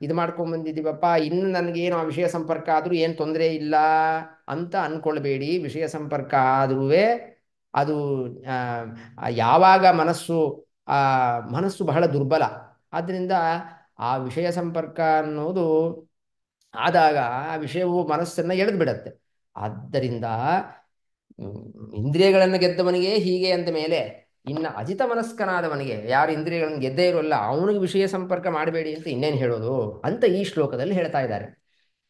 A: ಇದು ಮಾಡ್ಕೊಂಡು ಬಂದಿದ್ದೀವಪ್ಪ ಇನ್ನು ನನಗೇನು ಆ ವಿಷಯ ಸಂಪರ್ಕ ಆದರೂ ಏನು ತೊಂದರೆ ಇಲ್ಲ ಅಂತ ಅಂದ್ಕೊಳ್ಬೇಡಿ ವಿಷಯ ಸಂಪರ್ಕ ಆದರೂ ಅದು ಯಾವಾಗ ಮನಸ್ಸು ಮನಸ್ಸು ಬಹಳ ದುರ್ಬಲ ಆದ್ದರಿಂದ ಆ ವಿಷಯ ಸಂಪರ್ಕ ಅನ್ನೋದು ಆದಾಗ ಆ ವಿಷಯವು ಮನಸ್ಸನ್ನು ಎಳೆದು ಬಿಡತ್ತೆ ಆದ್ದರಿಂದ ಇಂದ್ರಿಯಗಳನ್ನು ಗೆದ್ದವನಿಗೆ ಹೀಗೆ ಅಂದ ಮೇಲೆ ಇನ್ನು ಅಜಿತ ಮನಸ್ಕನಾದವನಿಗೆ ಯಾರು ಇಂದ್ರಿಯಗಳನ್ನು ಗೆದ್ದೇ ಇರೋಲ್ಲ ಅವನಿಗೆ ವಿಷಯ ಸಂಪರ್ಕ ಮಾಡಬೇಡಿ ಅಂತ ಇನ್ನೇನು ಹೇಳೋದು ಅಂತ ಈ ಶ್ಲೋಕದಲ್ಲಿ ಹೇಳ್ತಾ ಇದ್ದಾರೆ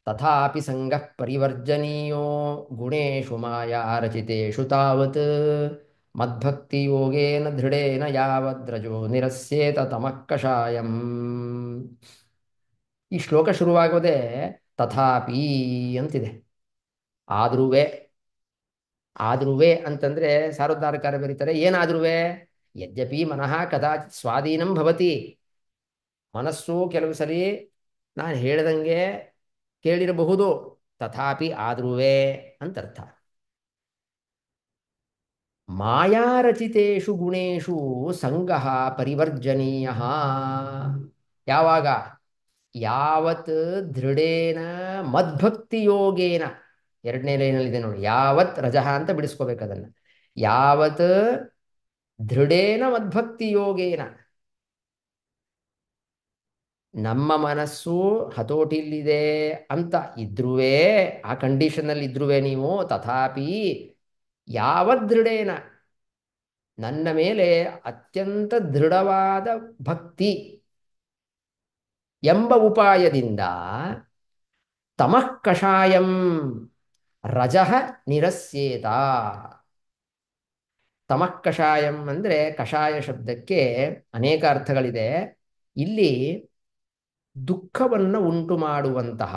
A: ತಥಾಪಿ ಸಂಘ ಪರಿವರ್ಜನೀಯೋ ಗುಣೇಶು ಮಾಯಾ ರಚಿತೇಶು ತಾವತ್ ಮದ್ಭಕ್ತಿ ಯೋಗೇನ ದೃಢೇನ ಯಾವದ್ರಜೋ ನಿರಸ್ಯೇತ ತಮಃ ಈ ಶ್ಲೋಕ ಶುರುವಾಗೋದೇ ತಥಾಪಿ ಅಂತಿದೆ ಆದ್ರೂ ಆದ್ರೂವೆ ಅಂತಂದರೆ ಸಾರೋದ್ಧಾರಕಾರ ಬರೀತಾರೆ ಏನಾದ್ರೂವೇ ಯದ್ಯಪಿ ಮನಃ ಕದಾಚಿತ್ ಸ್ವಾಧೀನಂ ಭವತಿ ಮನಸ್ಸು ಕೆಲವು ಸರಿ ನಾನು ಹೇಳ್ದಂಗೆ ಕೇಳಿರಬಹುದು ತಥಾಪಿ ಆದ್ರೂ ಅಂತರ್ಥ ಮಾಯಾರಚಿತೇಶು ಗುಣೇಶು ಸಂಗಃ ಪರಿವರ್ಜನೀಯ ಯಾವಾಗ ಯಾವತ್ ದೃಢೇನ ಮದ್ಭಕ್ತಿ ಯೋಗೇನ ಎರಡನೇ ಲೈನಲ್ಲಿದೆ ನೋಡಿ ಯಾವತ್ ರಜಃ ಅಂತ ಬಿಡಿಸ್ಕೋಬೇಕು ಅದನ್ನು ಯಾವತ್ ದೃಢೇನ ಮದ್ಭಕ್ತಿ ಯೋಗೇನ ನಮ್ಮ ಮನಸ್ಸು ಹತೋಟಿಲ್ಲಿದೆ ಅಂತ ಇದ್ರುವೇ ಆ ಅಲ್ಲಿ ಇದ್ರುವೇ ನೀವು ತಥಾಪಿ ಯಾವತ್ ದೃಢೇನ ನನ್ನ ಮೇಲೆ ಅತ್ಯಂತ ದೃಢವಾದ ಭಕ್ತಿ ಎಂಬ ಉಪಾಯದಿಂದ ತಮಃಕಷಾಯಂ ರಜಃ ನಿರಸ್ಯೇತ ತಮಃಕಷಾಯಂ ಅಂದರೆ ಕಷಾಯ ಶಬ್ದಕ್ಕೆ ಅನೇಕ ಅರ್ಥಗಳಿದೆ ಇಲ್ಲಿ ದುಃಖವನ್ನು ಉಂಟು ಮಾಡುವಂತಹ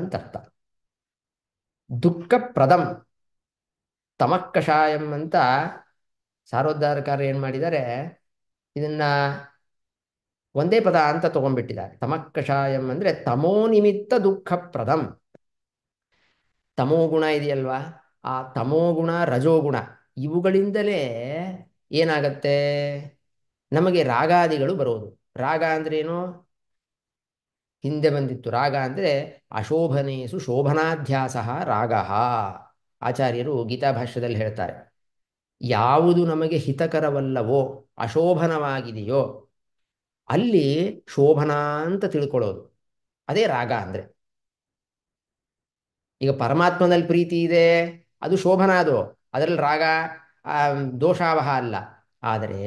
A: ಅಂತರ್ಥ ದುಃಖ ಪ್ರದಂ ತಮಃ ಅಂತ ಸಾರ್ವೋದ್ಧಾರಕಾರ ಏನು ಮಾಡಿದ್ದಾರೆ ಇದನ್ನ ಒಂದೇ ಪದ ಅಂತ ತಗೊಂಡ್ಬಿಟ್ಟಿದ್ದಾರೆ ತಮಕ್ಕಷಾಯಂ ಅಂದ್ರೆ ತಮೋ ನಿಮಿತ್ತ ದುಃಖ ಪ್ರದಂ ತಮೋಗುಣ ಇದೆಯಲ್ವಾ ಆ ತಮೋಗುಣ ರಜೋಗುಣ ಇವುಗಳಿಂದಲೇ ಏನಾಗತ್ತೆ ನಮಗೆ ರಾಗಾದಿಗಳು ಬರೋದು ರಾಗ ಅಂದ್ರೆ ಏನು ಹಿಂದೆ ಬಂದಿತ್ತು ರಾಗ ಅಂದ್ರೆ ಅಶೋಭನೇಸು ಶೋಭನಾಧ್ಯಾಸ ರಾಗ ಆಚಾರ್ಯರು ಗೀತಾ ಭಾಷ್ಯದಲ್ಲಿ ಹೇಳ್ತಾರೆ ಯಾವುದು ನಮಗೆ ಹಿತಕರವಲ್ಲವೋ ಅಶೋಭನವಾಗಿದೆಯೋ ಅಲ್ಲಿ ಶೋಭನಾ ಅಂತ ತಿಳ್ಕೊಳ್ಳೋದು ಅದೇ ರಾಗ ಅಂದರೆ ಈಗ ಪರಮಾತ್ಮನಲ್ಲಿ ಪ್ರೀತಿ ಇದೆ ಅದು ಶೋಭನ ಅದು ಅದರಲ್ಲಿ ರಾಗ ದೋಷಾವಹ ಅಲ್ಲ ಆದರೆ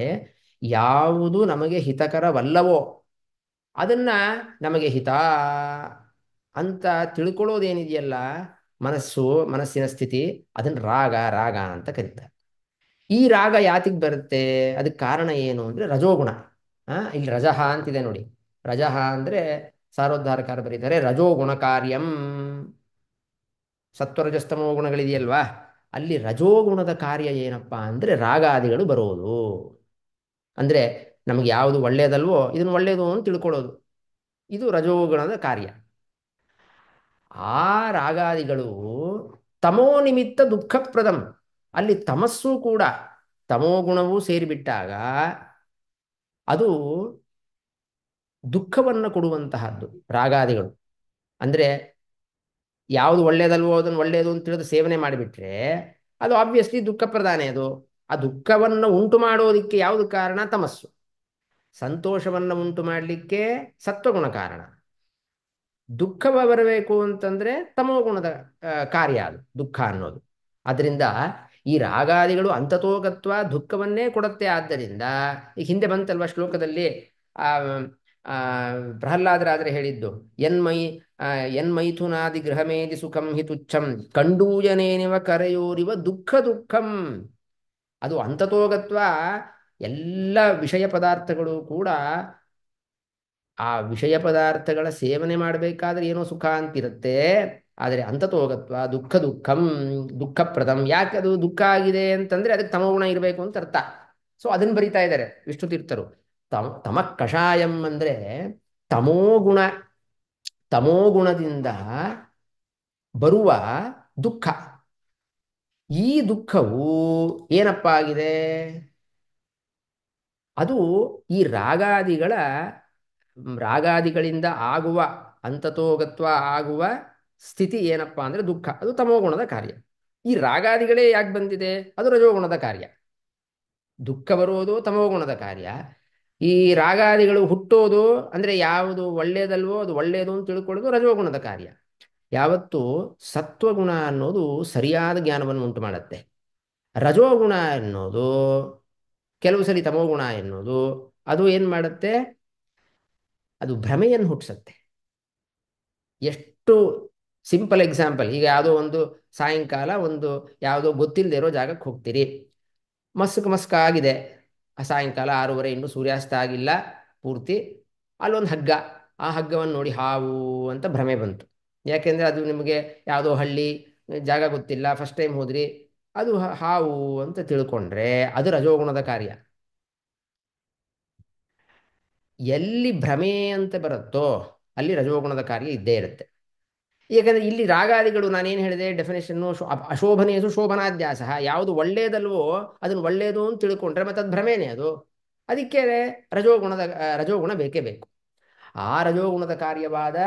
A: ಯಾವುದು ನಮಗೆ ಹಿತಕರವಲ್ಲವೋ ಅದನ್ನ ನಮಗೆ ಹಿತ ಅಂತ ತಿಳ್ಕೊಳ್ಳೋದೇನಿದೆಯಲ್ಲ ಮನಸ್ಸು ಮನಸ್ಸಿನ ಸ್ಥಿತಿ ಅದನ್ನ ರಾಗ ರಾಗ ಅಂತ ಕರೀತಾರೆ ಈ ರಾಗ ಯಾತಿಗೆ ಬರುತ್ತೆ ಅದಕ್ಕೆ ಕಾರಣ ಏನು ಅಂದರೆ ರಜೋಗುಣ ಇಲ್ಲಿ ರಜಃ ಅಂತಿದೆ ನೋಡಿ ರಜಃ ಅಂದರೆ ಸಾರೋದ್ಧಾರಕಾರ ಬರೀತಾರೆ ರಜೋ ಗುಣಕಾರ್ಯಂ ಸತ್ವರಜಸ್ತಮೋ ಗುಣಗಳಿದೆಯಲ್ವಾ ಅಲ್ಲಿ ರಜೋಗುಣದ ಕಾರ್ಯ ಏನಪ್ಪ ಅಂದರೆ ರಾಗಾದಿಗಳು ಬರೋದು ಅಂದರೆ ನಮಗೆ ಯಾವುದು ಒಳ್ಳೆಯದಲ್ವೋ ಇದನ್ನು ಒಳ್ಳೇದು ಅಂತ ತಿಳ್ಕೊಳ್ಳೋದು ಇದು ರಜೋಗುಣದ ಕಾರ್ಯ ಆ ರಾಗಾದಿಗಳು ತಮೋ ನಿಮಿತ್ತ ದುಃಖಪ್ರದಂ ಅಲ್ಲಿ ತಮಸ್ಸು ಕೂಡ ತಮೋಗುಣವೂ ಸೇರಿಬಿಟ್ಟಾಗ ಅದು ದುಃಖವನ್ನು ಕೊಡುವಂತಹದ್ದು ರಾಗಾದಿಗಳು ಅಂದರೆ ಯಾವುದು ಒಳ್ಳೆಯದಲ್ವೋ ಅದನ್ನು ಒಳ್ಳೆಯದು ಅಂತ ತಿಳಿದು ಸೇವನೆ ಮಾಡಿಬಿಟ್ರೆ ಅದು ಆಬ್ವಿಯಸ್ಲಿ ದುಃಖ ಪ್ರಧಾನೇ ಅದು ಆ ದುಃಖವನ್ನು ಉಂಟು ಮಾಡೋದಕ್ಕೆ ಯಾವುದು ಕಾರಣ ತಮಸ್ಸು ಸಂತೋಷವನ್ನು ಉಂಟು ಮಾಡಲಿಕ್ಕೆ ಸತ್ವಗುಣ ಕಾರಣ ದುಃಖ ಬರಬೇಕು ಅಂತಂದರೆ ತಮೋಗುಣದ ಕಾರ್ಯ ಅದು ದುಃಖ ಅನ್ನೋದು ಅದರಿಂದ ಈ ರಾಗಾದಿಗಳು ಅಂತತೋಗತ್ವ ದುಃಖವನ್ನೇ ಕೊಡುತ್ತೆ ಆದ್ದರಿಂದ ಈಗ ಹಿಂದೆ ಬಂತಲ್ವ ಶ್ಲೋಕದಲ್ಲಿ ಆ ಪ್ರಹ್ಲಾದರಾದರೆ ಹೇಳಿದ್ದು ಎನ್ಮೈ ಎನ್ಮೈಥುನಾದಿ ಗೃಹಮೇದಿ ಸುಖಂ ಹಿತುಚ್ಛಂ ಕಂಡೂಯನೇನಿವ ಕರೆಯೋರಿವ ದುಃಖ ದುಃಖಂ ಅದು ಅಂತತೋಗತ್ವ ಎಲ್ಲ ವಿಷಯ ಪದಾರ್ಥಗಳು ಕೂಡ ಆ ವಿಷಯ ಪದಾರ್ಥಗಳ ಸೇವನೆ ಮಾಡಬೇಕಾದ್ರೆ ಏನೋ ಸುಖ ಅಂತಿರುತ್ತೆ ಆದರೆ ಅಂತತೋಗತ್ವ ದುಃಖ ದುಃಖಂ ದುಃಖಪ್ರದಂ ಯಾಕೆ ಅದು ದುಃಖ ಆಗಿದೆ ಅಂತಂದ್ರೆ ಅದಕ್ಕೆ ತಮಗುಣ ಇರಬೇಕು ಅಂತ ಅರ್ಥ ಸೊ ಅದನ್ನ ಬರಿತಾ ಇದ್ದಾರೆ ವಿಷ್ಣು ತೀರ್ಥರು ತಮ ತಮ ಕಷಾಯಂ ಅಂದರೆ ತಮೋಗುಣ ತಮೋಗುಣದಿಂದ ಬರುವ ದುಃಖ ಈ ದುಃಖವು ಏನಪ್ಪ ಆಗಿದೆ ಅದು ಈ ರಾಗಾದಿಗಳ ರಾಗಾದಿಗಳಿಂದ ಆಗುವ ಅಂತತೋಗತ್ವ ಆಗುವ ಸ್ಥಿತಿ ಏನಪ್ಪಾ ಅಂದ್ರೆ ದುಃಖ ಅದು ತಮೋಗುಣದ ಕಾರ್ಯ ಈ ರಾಗಾದಿಗಳೇ ಯಾಕೆ ಬಂದಿದೆ ಅದು ರಜೋಗುಣದ ಕಾರ್ಯ ದುಃಖ ಬರೋದು ತಮೋಗುಣದ ಕಾರ್ಯ ಈ ರಾಗಾದಿಗಳು ಹುಟ್ಟೋದು ಅಂದರೆ ಯಾವುದು ಒಳ್ಳೆಯದಲ್ವೋ ಅದು ಒಳ್ಳೆಯದು ಅಂತ ತಿಳ್ಕೊಳ್ಳೋದು ರಜೋಗುಣದ ಕಾರ್ಯ ಯಾವತ್ತು ಸತ್ವಗುಣ ಅನ್ನೋದು ಸರಿಯಾದ ಜ್ಞಾನವನ್ನು ಉಂಟು ಮಾಡುತ್ತೆ ರಜೋಗುಣ ಅನ್ನೋದು ಕೆಲವು ಸರಿ ತಮೋಗುಣ ಎನ್ನುವುದು ಅದು ಏನು ಮಾಡುತ್ತೆ ಅದು ಭ್ರಮೆಯನ್ನು ಹುಟ್ಟಿಸುತ್ತೆ ಎಷ್ಟು ಸಿಂಪಲ್ ಎಕ್ಸಾಂಪಲ್ ಈಗ ಯಾವುದೋ ಒಂದು ಸಾಯಂಕಾಲ ಒಂದು ಯಾವುದೋ ಗೊತ್ತಿಲ್ಲದೆ ಇರೋ ಜಾಗಕ್ಕೆ ಹೋಗ್ತೀರಿ ಮಸ್ಕ್ ಮಸ್ಕ್ ಆಗಿದೆ ಸಾಯಂಕಾಲ ಆರೂವರೆ ಇನ್ನೂ ಸೂರ್ಯಾಸ್ತ ಆಗಿಲ್ಲ ಪೂರ್ತಿ ಅಲ್ಲೊಂದು ಹಗ್ಗ ಆ ಹಗ್ಗವನ್ನು ನೋಡಿ ಹಾವು ಅಂತ ಭ್ರಮೆ ಬಂತು ಯಾಕೆಂದರೆ ಅದು ನಿಮಗೆ ಯಾವುದೋ ಹಳ್ಳಿ ಜಾಗ ಗೊತ್ತಿಲ್ಲ ಫಸ್ಟ್ ಟೈಮ್ ಹೋದ್ರಿ ಅದು ಹಾವು ಅಂತ ತಿಳ್ಕೊಂಡ್ರೆ ಅದು ರಜೋಗುಣದ ಕಾರ್ಯ ಎಲ್ಲಿ ಭ್ರಮೆ ಅಂತ ಬರುತ್ತೋ ಅಲ್ಲಿ ರಜೋಗುಣದ ಕಾರ್ಯ ಇದ್ದೇ ಇರುತ್ತೆ ಏಕೆಂದರೆ ಇಲ್ಲಿ ರಾಗಾದಿಗಳು ನಾನೇನು ಹೇಳಿದೆ ಡೆಫಿನೇಷನ್ನು ಅಶೋಭನೆಯದು ಶೋಭನಾದ್ಯಾಸ ಯಾವುದು ಒಳ್ಳೆಯದಲ್ವೋ ಅದನ್ನು ಒಳ್ಳೇದು ಅಂತ ತಿಳ್ಕೊಂಡ್ರೆ ಮತ್ತೆ ಅದು ಭ್ರಮೇನೆ ಅದು ಅದಕ್ಕೆ ರಜೋಗುಣದ ರಜೋಗುಣ ಬೇಕೇ ಬೇಕು ಆ ರಜೋಗುಣದ ಕಾರ್ಯವಾದ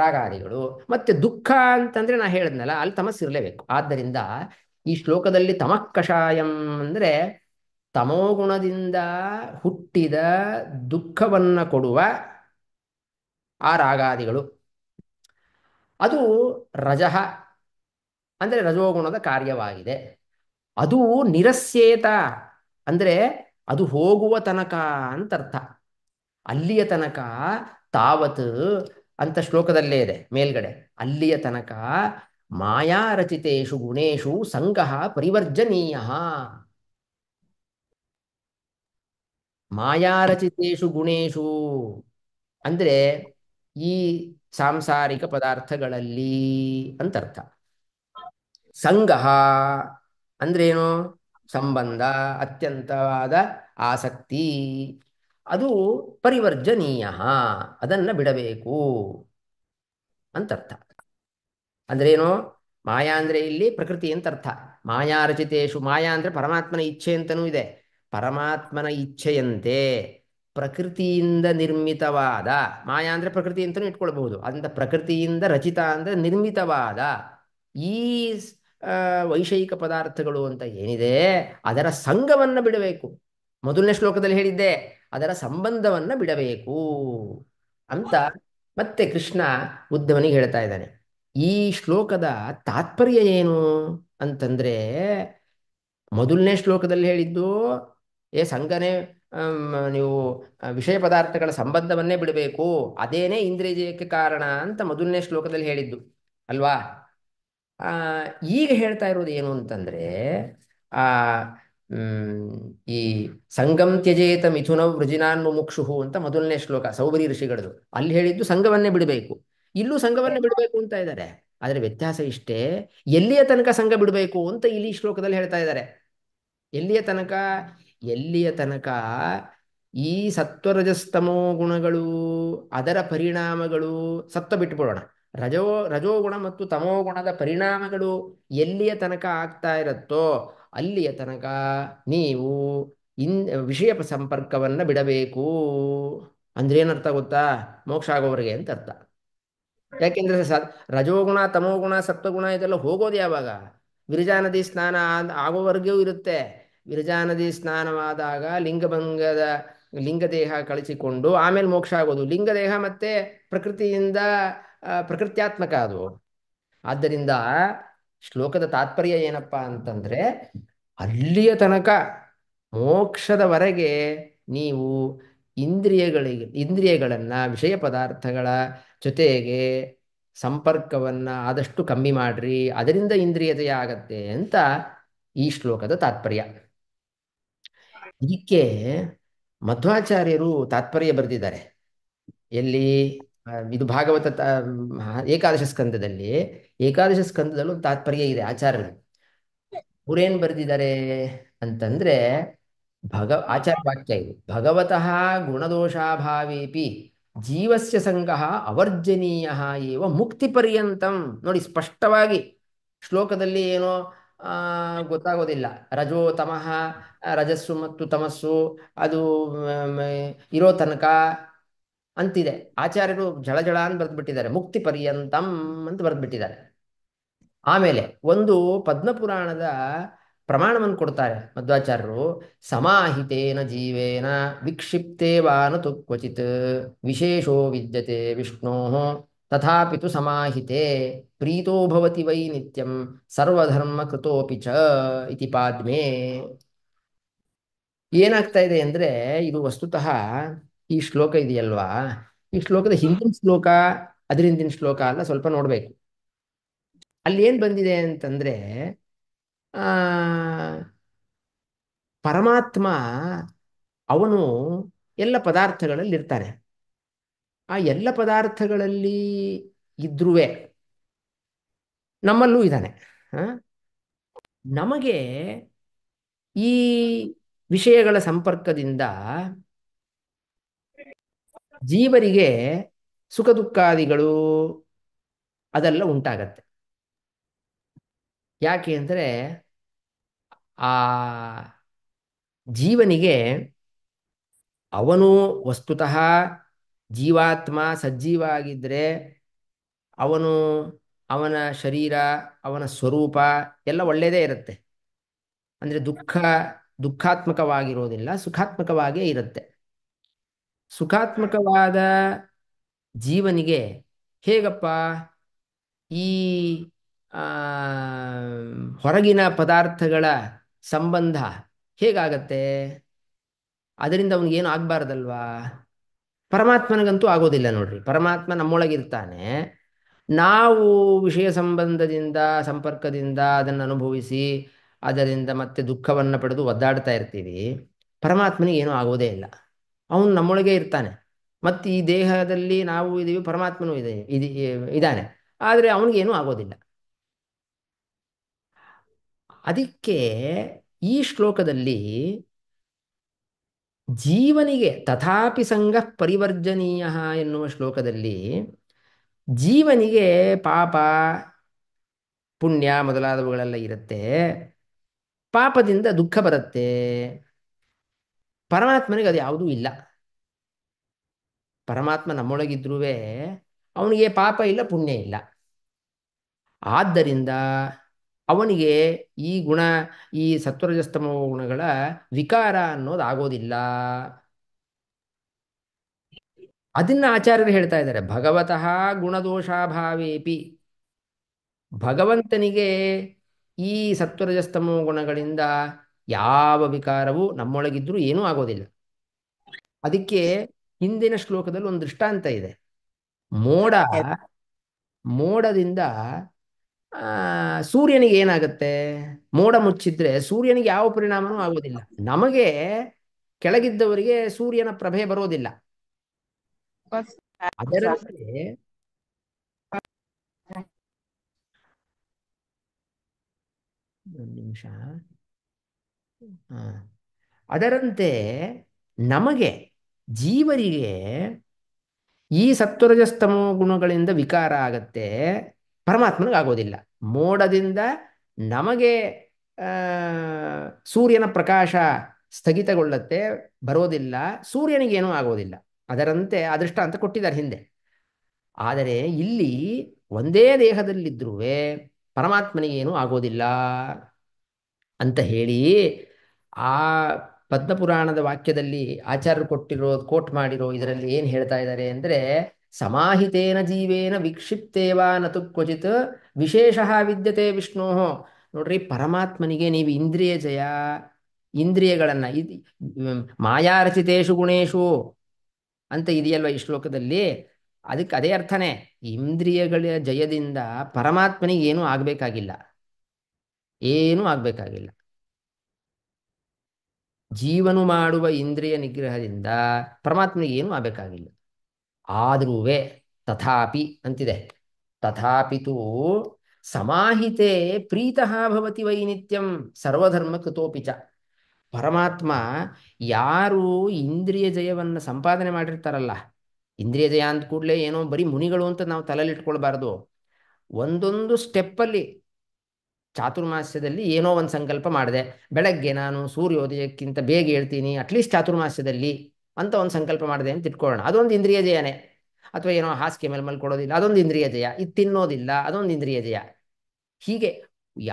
A: ರಾಗಾದಿಗಳು ಮತ್ತೆ ದುಃಖ ಅಂತಂದರೆ ನಾ ಹೇಳಿದ್ನಲ್ಲ ಅಲ್ಲಿ ತಮಸ್ ಇರಲೇಬೇಕು ಆದ್ದರಿಂದ ಈ ಶ್ಲೋಕದಲ್ಲಿ ತಮಃಕಷಾಯಂ ಅಂದರೆ ತಮೋಗುಣದಿಂದ ಹುಟ್ಟಿದ ದುಃಖವನ್ನು ಕೊಡುವ ಆ ರಾಗಾದಿಗಳು ಅದು ರಜಃ ಅಂದರೆ ರಜೋಗುಣದ ಕಾರ್ಯವಾಗಿದೆ ಅದು ನಿರಸ್ಯೇತ ಅಂದರೆ ಅದು ಹೋಗುವ ತನಕ ಅಂತ ಅರ್ಥ ಅಲ್ಲಿಯ ತನಕ ತಾವತ್ ಅಂತ ಶ್ಲೋಕದಲ್ಲೇ ಇದೆ ಮೇಲ್ಗಡೆ ಅಲ್ಲಿಯ ತನಕ ಮಾಯಾರಚಿತೇಷು ಗುಣೇಶು ಸಂಘ ಪರಿವರ್ಜನೀಯ ಮಾಯಾರಚಿತೇಶು ಗುಣೇಶು ಅಂದರೆ ಈ ಸಾಂಸಾರಿಕ ಪದಾರ್ಥಗಳಲ್ಲಿ ಅಂತರ್ಥ ಸಂಗ ಅಂದ್ರೇನು ಸಂಬಂಧ ಅತ್ಯಂತವಾದ ಆಸಕ್ತಿ ಅದು ಪರಿವರ್ಜನೀಯ ಅದನ್ನು ಬಿಡಬೇಕು ಅಂತರ್ಥ ಅಂದ್ರೇನು ಮಾಯಾ ಅಂದ್ರೆ ಇಲ್ಲಿ ಪ್ರಕೃತಿ ಅಂತರ್ಥ ಮಾಯಾ ಮಾಯಾ ಅಂದ್ರೆ ಪರಮಾತ್ಮನ ಇಚ್ಛೆ ಅಂತನೂ ಇದೆ ಪರಮಾತ್ಮನ ಇಚ್ಛೆಯಂತೆ ಪ್ರಕೃತಿಯಿಂದ ನಿರ್ಮಿತವಾದ ಮಾಯಾ ಅಂದರೆ ಪ್ರಕೃತಿ ಅಂತಲೂ ಇಟ್ಕೊಳ್ಬಹುದು ಅಂತ ಪ್ರಕೃತಿಯಿಂದ ರಚಿತ ಅಂದರೆ ನಿರ್ಮಿತವಾದ ಈ ವೈಷಯಿಕ ಪದಾರ್ಥಗಳು ಅಂತ ಏನಿದೆ ಅದರ ಸಂಘವನ್ನು ಬಿಡಬೇಕು ಮೊದಲನೇ ಶ್ಲೋಕದಲ್ಲಿ ಹೇಳಿದ್ದೆ ಅದರ ಸಂಬಂಧವನ್ನು ಬಿಡಬೇಕು ಅಂತ ಮತ್ತೆ ಕೃಷ್ಣ ಉದ್ದವನಿಗೆ ಹೇಳ್ತಾ ಇದ್ದಾನೆ ಈ ಶ್ಲೋಕದ ತಾತ್ಪರ್ಯ ಏನು ಅಂತಂದ್ರೆ ಮೊದಲನೇ ಶ್ಲೋಕದಲ್ಲಿ ಹೇಳಿದ್ದು ಏ ಸಂಘನೇ ನೀವು ವಿಷಯ ಪದಾರ್ಥಗಳ ಸಂಬಂಧವನ್ನೇ ಬಿಡಬೇಕು ಅದೇನೇ ಜಯಕ್ಕೆ ಕಾರಣ ಅಂತ ಮೊದಲನೇ ಶ್ಲೋಕದಲ್ಲಿ ಹೇಳಿದ್ದು ಅಲ್ವಾ ಆ ಈಗ ಹೇಳ್ತಾ ಇರೋದು ಏನು ಅಂತಂದ್ರೆ ಆ ಈ ಸಂಗಂ ತ್ಯಜೇತ ಮಿಥುನ ವೃಜಿನಾನ್ ಮುಕ್ಷುಹು ಅಂತ ಮೊದಲನೇ ಶ್ಲೋಕ ಸೌಬರಿ ಋಷಿಗಳದು ಅಲ್ಲಿ ಹೇಳಿದ್ದು ಸಂಘವನ್ನೇ ಬಿಡಬೇಕು ಇಲ್ಲೂ ಸಂಘವನ್ನೇ ಬಿಡಬೇಕು ಅಂತ ಇದ್ದಾರೆ ಆದ್ರೆ ವ್ಯತ್ಯಾಸ ಇಷ್ಟೇ ಎಲ್ಲಿಯ ತನಕ ಸಂಘ ಬಿಡಬೇಕು ಅಂತ ಇಲ್ಲಿ ಶ್ಲೋಕದಲ್ಲಿ ಹೇಳ್ತಾ ಇದ್ದಾರೆ ಎಲ್ಲಿಯ ತನಕ ಎಲ್ಲಿಯ ತನಕ ಈ ಸತ್ವರಜಸ್ತಮೋ ಗುಣಗಳು ಅದರ ಪರಿಣಾಮಗಳು ಸತ್ವ ಬಿಟ್ಬಿಡೋಣ ರಜೋ ರಜೋಗುಣ ಮತ್ತು ತಮೋಗುಣದ ಪರಿಣಾಮಗಳು ಎಲ್ಲಿಯ ತನಕ ಆಗ್ತಾ ಇರುತ್ತೋ ಅಲ್ಲಿಯ ತನಕ ನೀವು ಇನ್ ವಿಷಯ ಸಂಪರ್ಕವನ್ನು ಬಿಡಬೇಕು ಅಂದ್ರೆ ಏನರ್ಥ ಗೊತ್ತಾ ಮೋಕ್ಷ ಆಗೋವರೆಗೆ ಅಂತ ಅರ್ಥ ಯಾಕೆಂದ್ರೆ ಸ ರಜೋಗುಣ ತಮೋಗುಣ ಸತ್ವಗುಣ ಇದೆಲ್ಲ ಹೋಗೋದು ಯಾವಾಗ ಗಿರಿಜಾ ನದಿ ಸ್ನಾನ ಆಗೋವರೆಗೂ ಇರುತ್ತೆ ನದಿ ಸ್ನಾನವಾದಾಗ ಲಿಂಗಭಂಗದ ಲಿಂಗದೇಹ ಕಳಿಸಿಕೊಂಡು ಆಮೇಲೆ ಮೋಕ್ಷ ಆಗೋದು ಲಿಂಗದೇಹ ಮತ್ತೆ ಪ್ರಕೃತಿಯಿಂದ ಪ್ರಕೃತ್ಯಾತ್ಮಕ ಅದು ಆದ್ದರಿಂದ ಶ್ಲೋಕದ ತಾತ್ಪರ್ಯ ಏನಪ್ಪ ಅಂತಂದ್ರೆ ಅಲ್ಲಿಯ ತನಕ ಮೋಕ್ಷದವರೆಗೆ ನೀವು ಇಂದ್ರಿಯಗಳಿಗೆ ಇಂದ್ರಿಯಗಳನ್ನ ವಿಷಯ ಪದಾರ್ಥಗಳ ಜೊತೆಗೆ ಸಂಪರ್ಕವನ್ನು ಆದಷ್ಟು ಕಮ್ಮಿ ಮಾಡ್ರಿ ಅದರಿಂದ ಇಂದ್ರಿಯತೆಯಾಗತ್ತೆ ಅಂತ ಈ ಶ್ಲೋಕದ ತಾತ್ಪರ್ಯ ಇದಕ್ಕೆ ಮಧ್ವಾಚಾರ್ಯರು ತಾತ್ಪರ್ಯ ಬರೆದಿದ್ದಾರೆ ಎಲ್ಲಿ ಇದು ಭಾಗವತ ಏಕಾದಶ ಸ್ಕಂದದಲ್ಲಿ ಏಕಾದಶ ಸ್ಕಂದದಲ್ಲೂ ತಾತ್ಪರ್ಯ ಇದೆ ಆಚಾರ್ಯರು ಊರೇನ್ ಬರೆದಿದ್ದಾರೆ ಅಂತಂದ್ರೆ ಭಗ ಆಚಾರ ವಾಕ್ಯ ಇದು ಭಗವತಃ ಗುಣದೋಷಾಭಾವೇಪಿ ಜೀವಸ್ಯ ಸಂಘ ಅವರ್ಜನೀಯ ಏವ ಮುಕ್ತಿ ಪರ್ಯಂತಂ ನೋಡಿ ಸ್ಪಷ್ಟವಾಗಿ ಶ್ಲೋಕದಲ್ಲಿ ಏನೋ ಗೊತ್ತಾಗೋದಿಲ್ಲ ರಜೋ ತಮಃ ರಜಸ್ಸು ಮತ್ತು ತಮಸ್ಸು ಅದು ಇರೋ ತನಕ ಅಂತಿದೆ ಆಚಾರ್ಯರು ಜಳ ಜಳ ಅಂತ ಬರೆದ್ಬಿಟ್ಟಿದ್ದಾರೆ ಮುಕ್ತಿ ಪರ್ಯಂತಂ ಅಂತ ಬರೆದ್ಬಿಟ್ಟಿದ್ದಾರೆ ಆಮೇಲೆ ಒಂದು ಪದ್ಮಪುರಾಣದ ಪ್ರಮಾಣವನ್ನು ಕೊಡ್ತಾರೆ ಮಧ್ವಾಚಾರ್ಯರು ಸಮಾಹಿತೇನ ಜೀವೇನ ವಿಕ್ಷಿಪ್ತೇವಾನು ತು ಕ್ವಚಿತ್ ವಿಶೇಷೋ ವಿದ್ಯತೆ ವಿಷ್ಣೋ ತಥಾಪಿತು ಸಮಾಹಿತೆ ಪ್ರೀತೋ ಭವತಿ ವೈ ನಿತ್ಯಂ ಸರ್ವಧರ್ಮ ಕೃತೋಪಿ ಚ ಇತಿ ಪಾದ್ಮೇ ಏನಾಗ್ತಾ ಇದೆ ಅಂದ್ರೆ ಇದು ವಸ್ತುತಃ ಈ ಶ್ಲೋಕ ಇದೆಯಲ್ವಾ ಈ ಶ್ಲೋಕದ ಹಿಂದಿನ ಶ್ಲೋಕ ಅದರಿಂದಿನ ಶ್ಲೋಕ ಅಲ್ಲ ಸ್ವಲ್ಪ ನೋಡಬೇಕು ಅಲ್ಲಿ ಏನು ಬಂದಿದೆ ಆ ಪರಮಾತ್ಮ ಅವನು ಎಲ್ಲ ಪದಾರ್ಥಗಳಲ್ಲಿ ಇರ್ತಾನೆ ಆ ಎಲ್ಲ ಪದಾರ್ಥಗಳಲ್ಲಿ ಇದ್ರೂ ನಮ್ಮಲ್ಲೂ ಇದ್ದಾನೆ ನಮಗೆ ಈ ವಿಷಯಗಳ ಸಂಪರ್ಕದಿಂದ ಜೀವರಿಗೆ ಸುಖ ದುಃಖಾದಿಗಳು ಅದೆಲ್ಲ ಉಂಟಾಗತ್ತೆ ಯಾಕೆ ಅಂದರೆ ಆ ಜೀವನಿಗೆ ಅವನು ವಸ್ತುತಃ ಜೀವಾತ್ಮ ಸಜ್ಜೀವ ಆಗಿದ್ದರೆ ಅವನು ಅವನ ಶರೀರ ಅವನ ಸ್ವರೂಪ ಎಲ್ಲ ಒಳ್ಳೆಯದೇ ಇರುತ್ತೆ ಅಂದರೆ ದುಃಖ ದುಃಖಾತ್ಮಕವಾಗಿರೋದಿಲ್ಲ ಸುಖಾತ್ಮಕವಾಗೇ ಇರುತ್ತೆ ಸುಖಾತ್ಮಕವಾದ ಜೀವನಿಗೆ ಹೇಗಪ್ಪ ಈ ಹೊರಗಿನ ಪದಾರ್ಥಗಳ ಸಂಬಂಧ ಹೇಗಾಗತ್ತೆ ಅದರಿಂದ ಅವನಿಗೇನು ಆಗ್ಬಾರ್ದಲ್ವಾ ಪರಮಾತ್ಮನಿಗಂತೂ ಆಗೋದಿಲ್ಲ ನೋಡ್ರಿ ಪರಮಾತ್ಮ ನಮ್ಮೊಳಗಿರ್ತಾನೆ ನಾವು ವಿಷಯ ಸಂಬಂಧದಿಂದ ಸಂಪರ್ಕದಿಂದ ಅದನ್ನು ಅನುಭವಿಸಿ ಅದರಿಂದ ಮತ್ತೆ ದುಃಖವನ್ನು ಪಡೆದು ಒದ್ದಾಡ್ತಾ ಇರ್ತೀವಿ ಪರಮಾತ್ಮನಿಗೆ ಏನೂ ಆಗೋದೇ ಇಲ್ಲ ಅವನು ನಮ್ಮೊಳಗೆ ಇರ್ತಾನೆ ಮತ್ತೆ ಈ ದೇಹದಲ್ಲಿ ನಾವು ಇದೀವಿ ಪರಮಾತ್ಮನೂ ಇದೆ ಇದು ಇದ್ದಾನೆ ಆದರೆ ಏನೂ ಆಗೋದಿಲ್ಲ ಅದಕ್ಕೆ ಈ ಶ್ಲೋಕದಲ್ಲಿ ಜೀವನಿಗೆ ತಥಾಪಿ ಸಂಘ ಪರಿವರ್ಜನೀಯ ಎನ್ನುವ ಶ್ಲೋಕದಲ್ಲಿ ಜೀವನಿಗೆ ಪಾಪ ಪುಣ್ಯ ಮೊದಲಾದವುಗಳೆಲ್ಲ ಇರುತ್ತೆ ಪಾಪದಿಂದ ದುಃಖ ಬರುತ್ತೆ ಪರಮಾತ್ಮನಿಗೆ ಅದು ಯಾವುದೂ ಇಲ್ಲ ಪರಮಾತ್ಮ ನಮ್ಮೊಳಗಿದ್ರೂ ಅವನಿಗೆ ಪಾಪ ಇಲ್ಲ ಪುಣ್ಯ ಇಲ್ಲ ಆದ್ದರಿಂದ ಅವನಿಗೆ ಈ ಗುಣ ಈ ಸತ್ವರಜಸ್ತಮ ಗುಣಗಳ ವಿಕಾರ ಅನ್ನೋದಾಗೋದಿಲ್ಲ ಅದನ್ನ ಆಚಾರ್ಯರು ಹೇಳ್ತಾ ಇದ್ದಾರೆ ಭಗವತಃ ಗುಣದೋಷಾಭಾವೇಪಿ ಭಗವಂತನಿಗೆ ಈ ಸತ್ವರಜಸ್ತಮೋ ಗುಣಗಳಿಂದ ಯಾವ ವಿಕಾರವೂ ನಮ್ಮೊಳಗಿದ್ರೂ ಏನೂ ಆಗೋದಿಲ್ಲ ಅದಕ್ಕೆ ಹಿಂದಿನ ಶ್ಲೋಕದಲ್ಲಿ ಒಂದು ದೃಷ್ಟಾಂತ ಇದೆ ಮೋಡ ಮೋಡದಿಂದ ಸೂರ್ಯನಿಗೆ ಏನಾಗುತ್ತೆ ಮೋಡ ಮುಚ್ಚಿದ್ರೆ ಸೂರ್ಯನಿಗೆ ಯಾವ ಪರಿಣಾಮನೂ ಆಗೋದಿಲ್ಲ ನಮಗೆ ಕೆಳಗಿದ್ದವರಿಗೆ ಸೂರ್ಯನ ಪ್ರಭೆ ಬರೋದಿಲ್ಲ ಅದರಂತೆ ಒಂದು ನಿಮಿಷ ಅದರಂತೆ ನಮಗೆ ಜೀವರಿಗೆ ಈ ಸತ್ವರಜಸ್ತಮೋ ಗುಣಗಳಿಂದ ವಿಕಾರ ಆಗತ್ತೆ ಪರಮಾತ್ಮನಿಗಾಗೋದಿಲ್ಲ ಮೋಡದಿಂದ ನಮಗೆ ಸೂರ್ಯನ ಪ್ರಕಾಶ ಸ್ಥಗಿತಗೊಳ್ಳುತ್ತೆ ಬರೋದಿಲ್ಲ ಸೂರ್ಯನಿಗೇನೂ ಆಗೋದಿಲ್ಲ ಅದರಂತೆ ಅದೃಷ್ಟ ಅಂತ ಕೊಟ್ಟಿದ್ದಾರೆ ಹಿಂದೆ ಆದರೆ ಇಲ್ಲಿ ಒಂದೇ ದೇಹದಲ್ಲಿದ್ದರೂ ಪರಮಾತ್ಮನಿಗೆ ಏನೂ ಆಗೋದಿಲ್ಲ ಅಂತ ಹೇಳಿ ಆ ಪದ್ಮಪುರಾಣದ ವಾಕ್ಯದಲ್ಲಿ ಆಚಾರ್ಯರು ಕೊಟ್ಟಿರೋ ಕೋಟ್ ಮಾಡಿರೋ ಇದರಲ್ಲಿ ಏನು ಹೇಳ್ತಾ ಇದ್ದಾರೆ ಅಂದರೆ ಸಮಾಹಿತೇನ ಜೀವೇನ ವಿಕ್ಷಿಪ್ತೇವಾ ನತು ಕ್ವಚಿತ್ ವಿಶೇಷ ವಿದ್ಯತೆ ವಿಷ್ಣು ನೋಡ್ರಿ ಪರಮಾತ್ಮನಿಗೆ ನೀವು ಇಂದ್ರಿಯ ಜಯ ಇಂದ್ರಿಯಗಳನ್ನು ಇದು ಮಾಯಾರಚಿತೇಶು ಗುಣೇಶು ಅಂತ ಇದೆಯಲ್ವ ಈ ಶ್ಲೋಕದಲ್ಲಿ ಅದಕ್ಕೆ ಅದೇ ಅರ್ಥನೇ ಇಂದ್ರಿಯಗಳ ಜಯದಿಂದ ಪರಮಾತ್ಮನಿಗೆ ಏನೂ ಆಗಬೇಕಾಗಿಲ್ಲ ಏನೂ ಆಗಬೇಕಾಗಿಲ್ಲ ಜೀವನು ಮಾಡುವ ಇಂದ್ರಿಯ ನಿಗ್ರಹದಿಂದ ಪರಮಾತ್ಮನಿಗೆ ಏನೂ ಆಗಬೇಕಾಗಿಲ್ಲ ಆದರೂ ತಥಾಪಿ ಅಂತಿದೆ ತಥಾಪಿತು ಸಮಾಹಿತೆ ಪ್ರೀತಃ ಭವತಿ ವೈ ಸರ್ವಧರ್ಮ ಕೃತೋಪಿ ಚ ಪರಮಾತ್ಮ ಯಾರು ಇಂದ್ರಿಯ ಜಯವನ್ನು ಸಂಪಾದನೆ ಮಾಡಿರ್ತಾರಲ್ಲ ಇಂದ್ರಿಯಜಯ ಅಂದ ಕೂಡಲೇ ಏನೋ ಬರೀ ಮುನಿಗಳು ಅಂತ ನಾವು ತಲೆಯಲ್ಲಿ ಇಟ್ಕೊಳ್ಬಾರ್ದು ಒಂದೊಂದು ಸ್ಟೆಪ್ಪಲ್ಲಿ ಚಾತುರ್ಮಾಸ್ಯದಲ್ಲಿ ಏನೋ ಒಂದು ಸಂಕಲ್ಪ ಮಾಡಿದೆ ಬೆಳಗ್ಗೆ ನಾನು ಸೂರ್ಯೋದಯಕ್ಕಿಂತ ಬೇಗ ಹೇಳ್ತೀನಿ ಅಟ್ಲೀಸ್ಟ್ ಚಾತುರ್ಮಾಸ್ಯದಲ್ಲಿ ಅಂತ ಒಂದು ಸಂಕಲ್ಪ ಮಾಡಿದೆ ಅಂತ ಇಟ್ಕೊಳ್ಳೋಣ ಅದೊಂದು ಇಂದ್ರಿಯ ಜಯನೇ ಅಥವಾ ಏನೋ ಹಾಸಿಗೆ ಮೇಲೆ ಮಲ್ಕೊಳ್ಳೋದಿಲ್ಲ ಅದೊಂದು ಇಂದ್ರಿಯ ಜಯ ಇದು ತಿನ್ನೋದಿಲ್ಲ ಅದೊಂದು ಇಂದ್ರಿಯ ಜಯ ಹೀಗೆ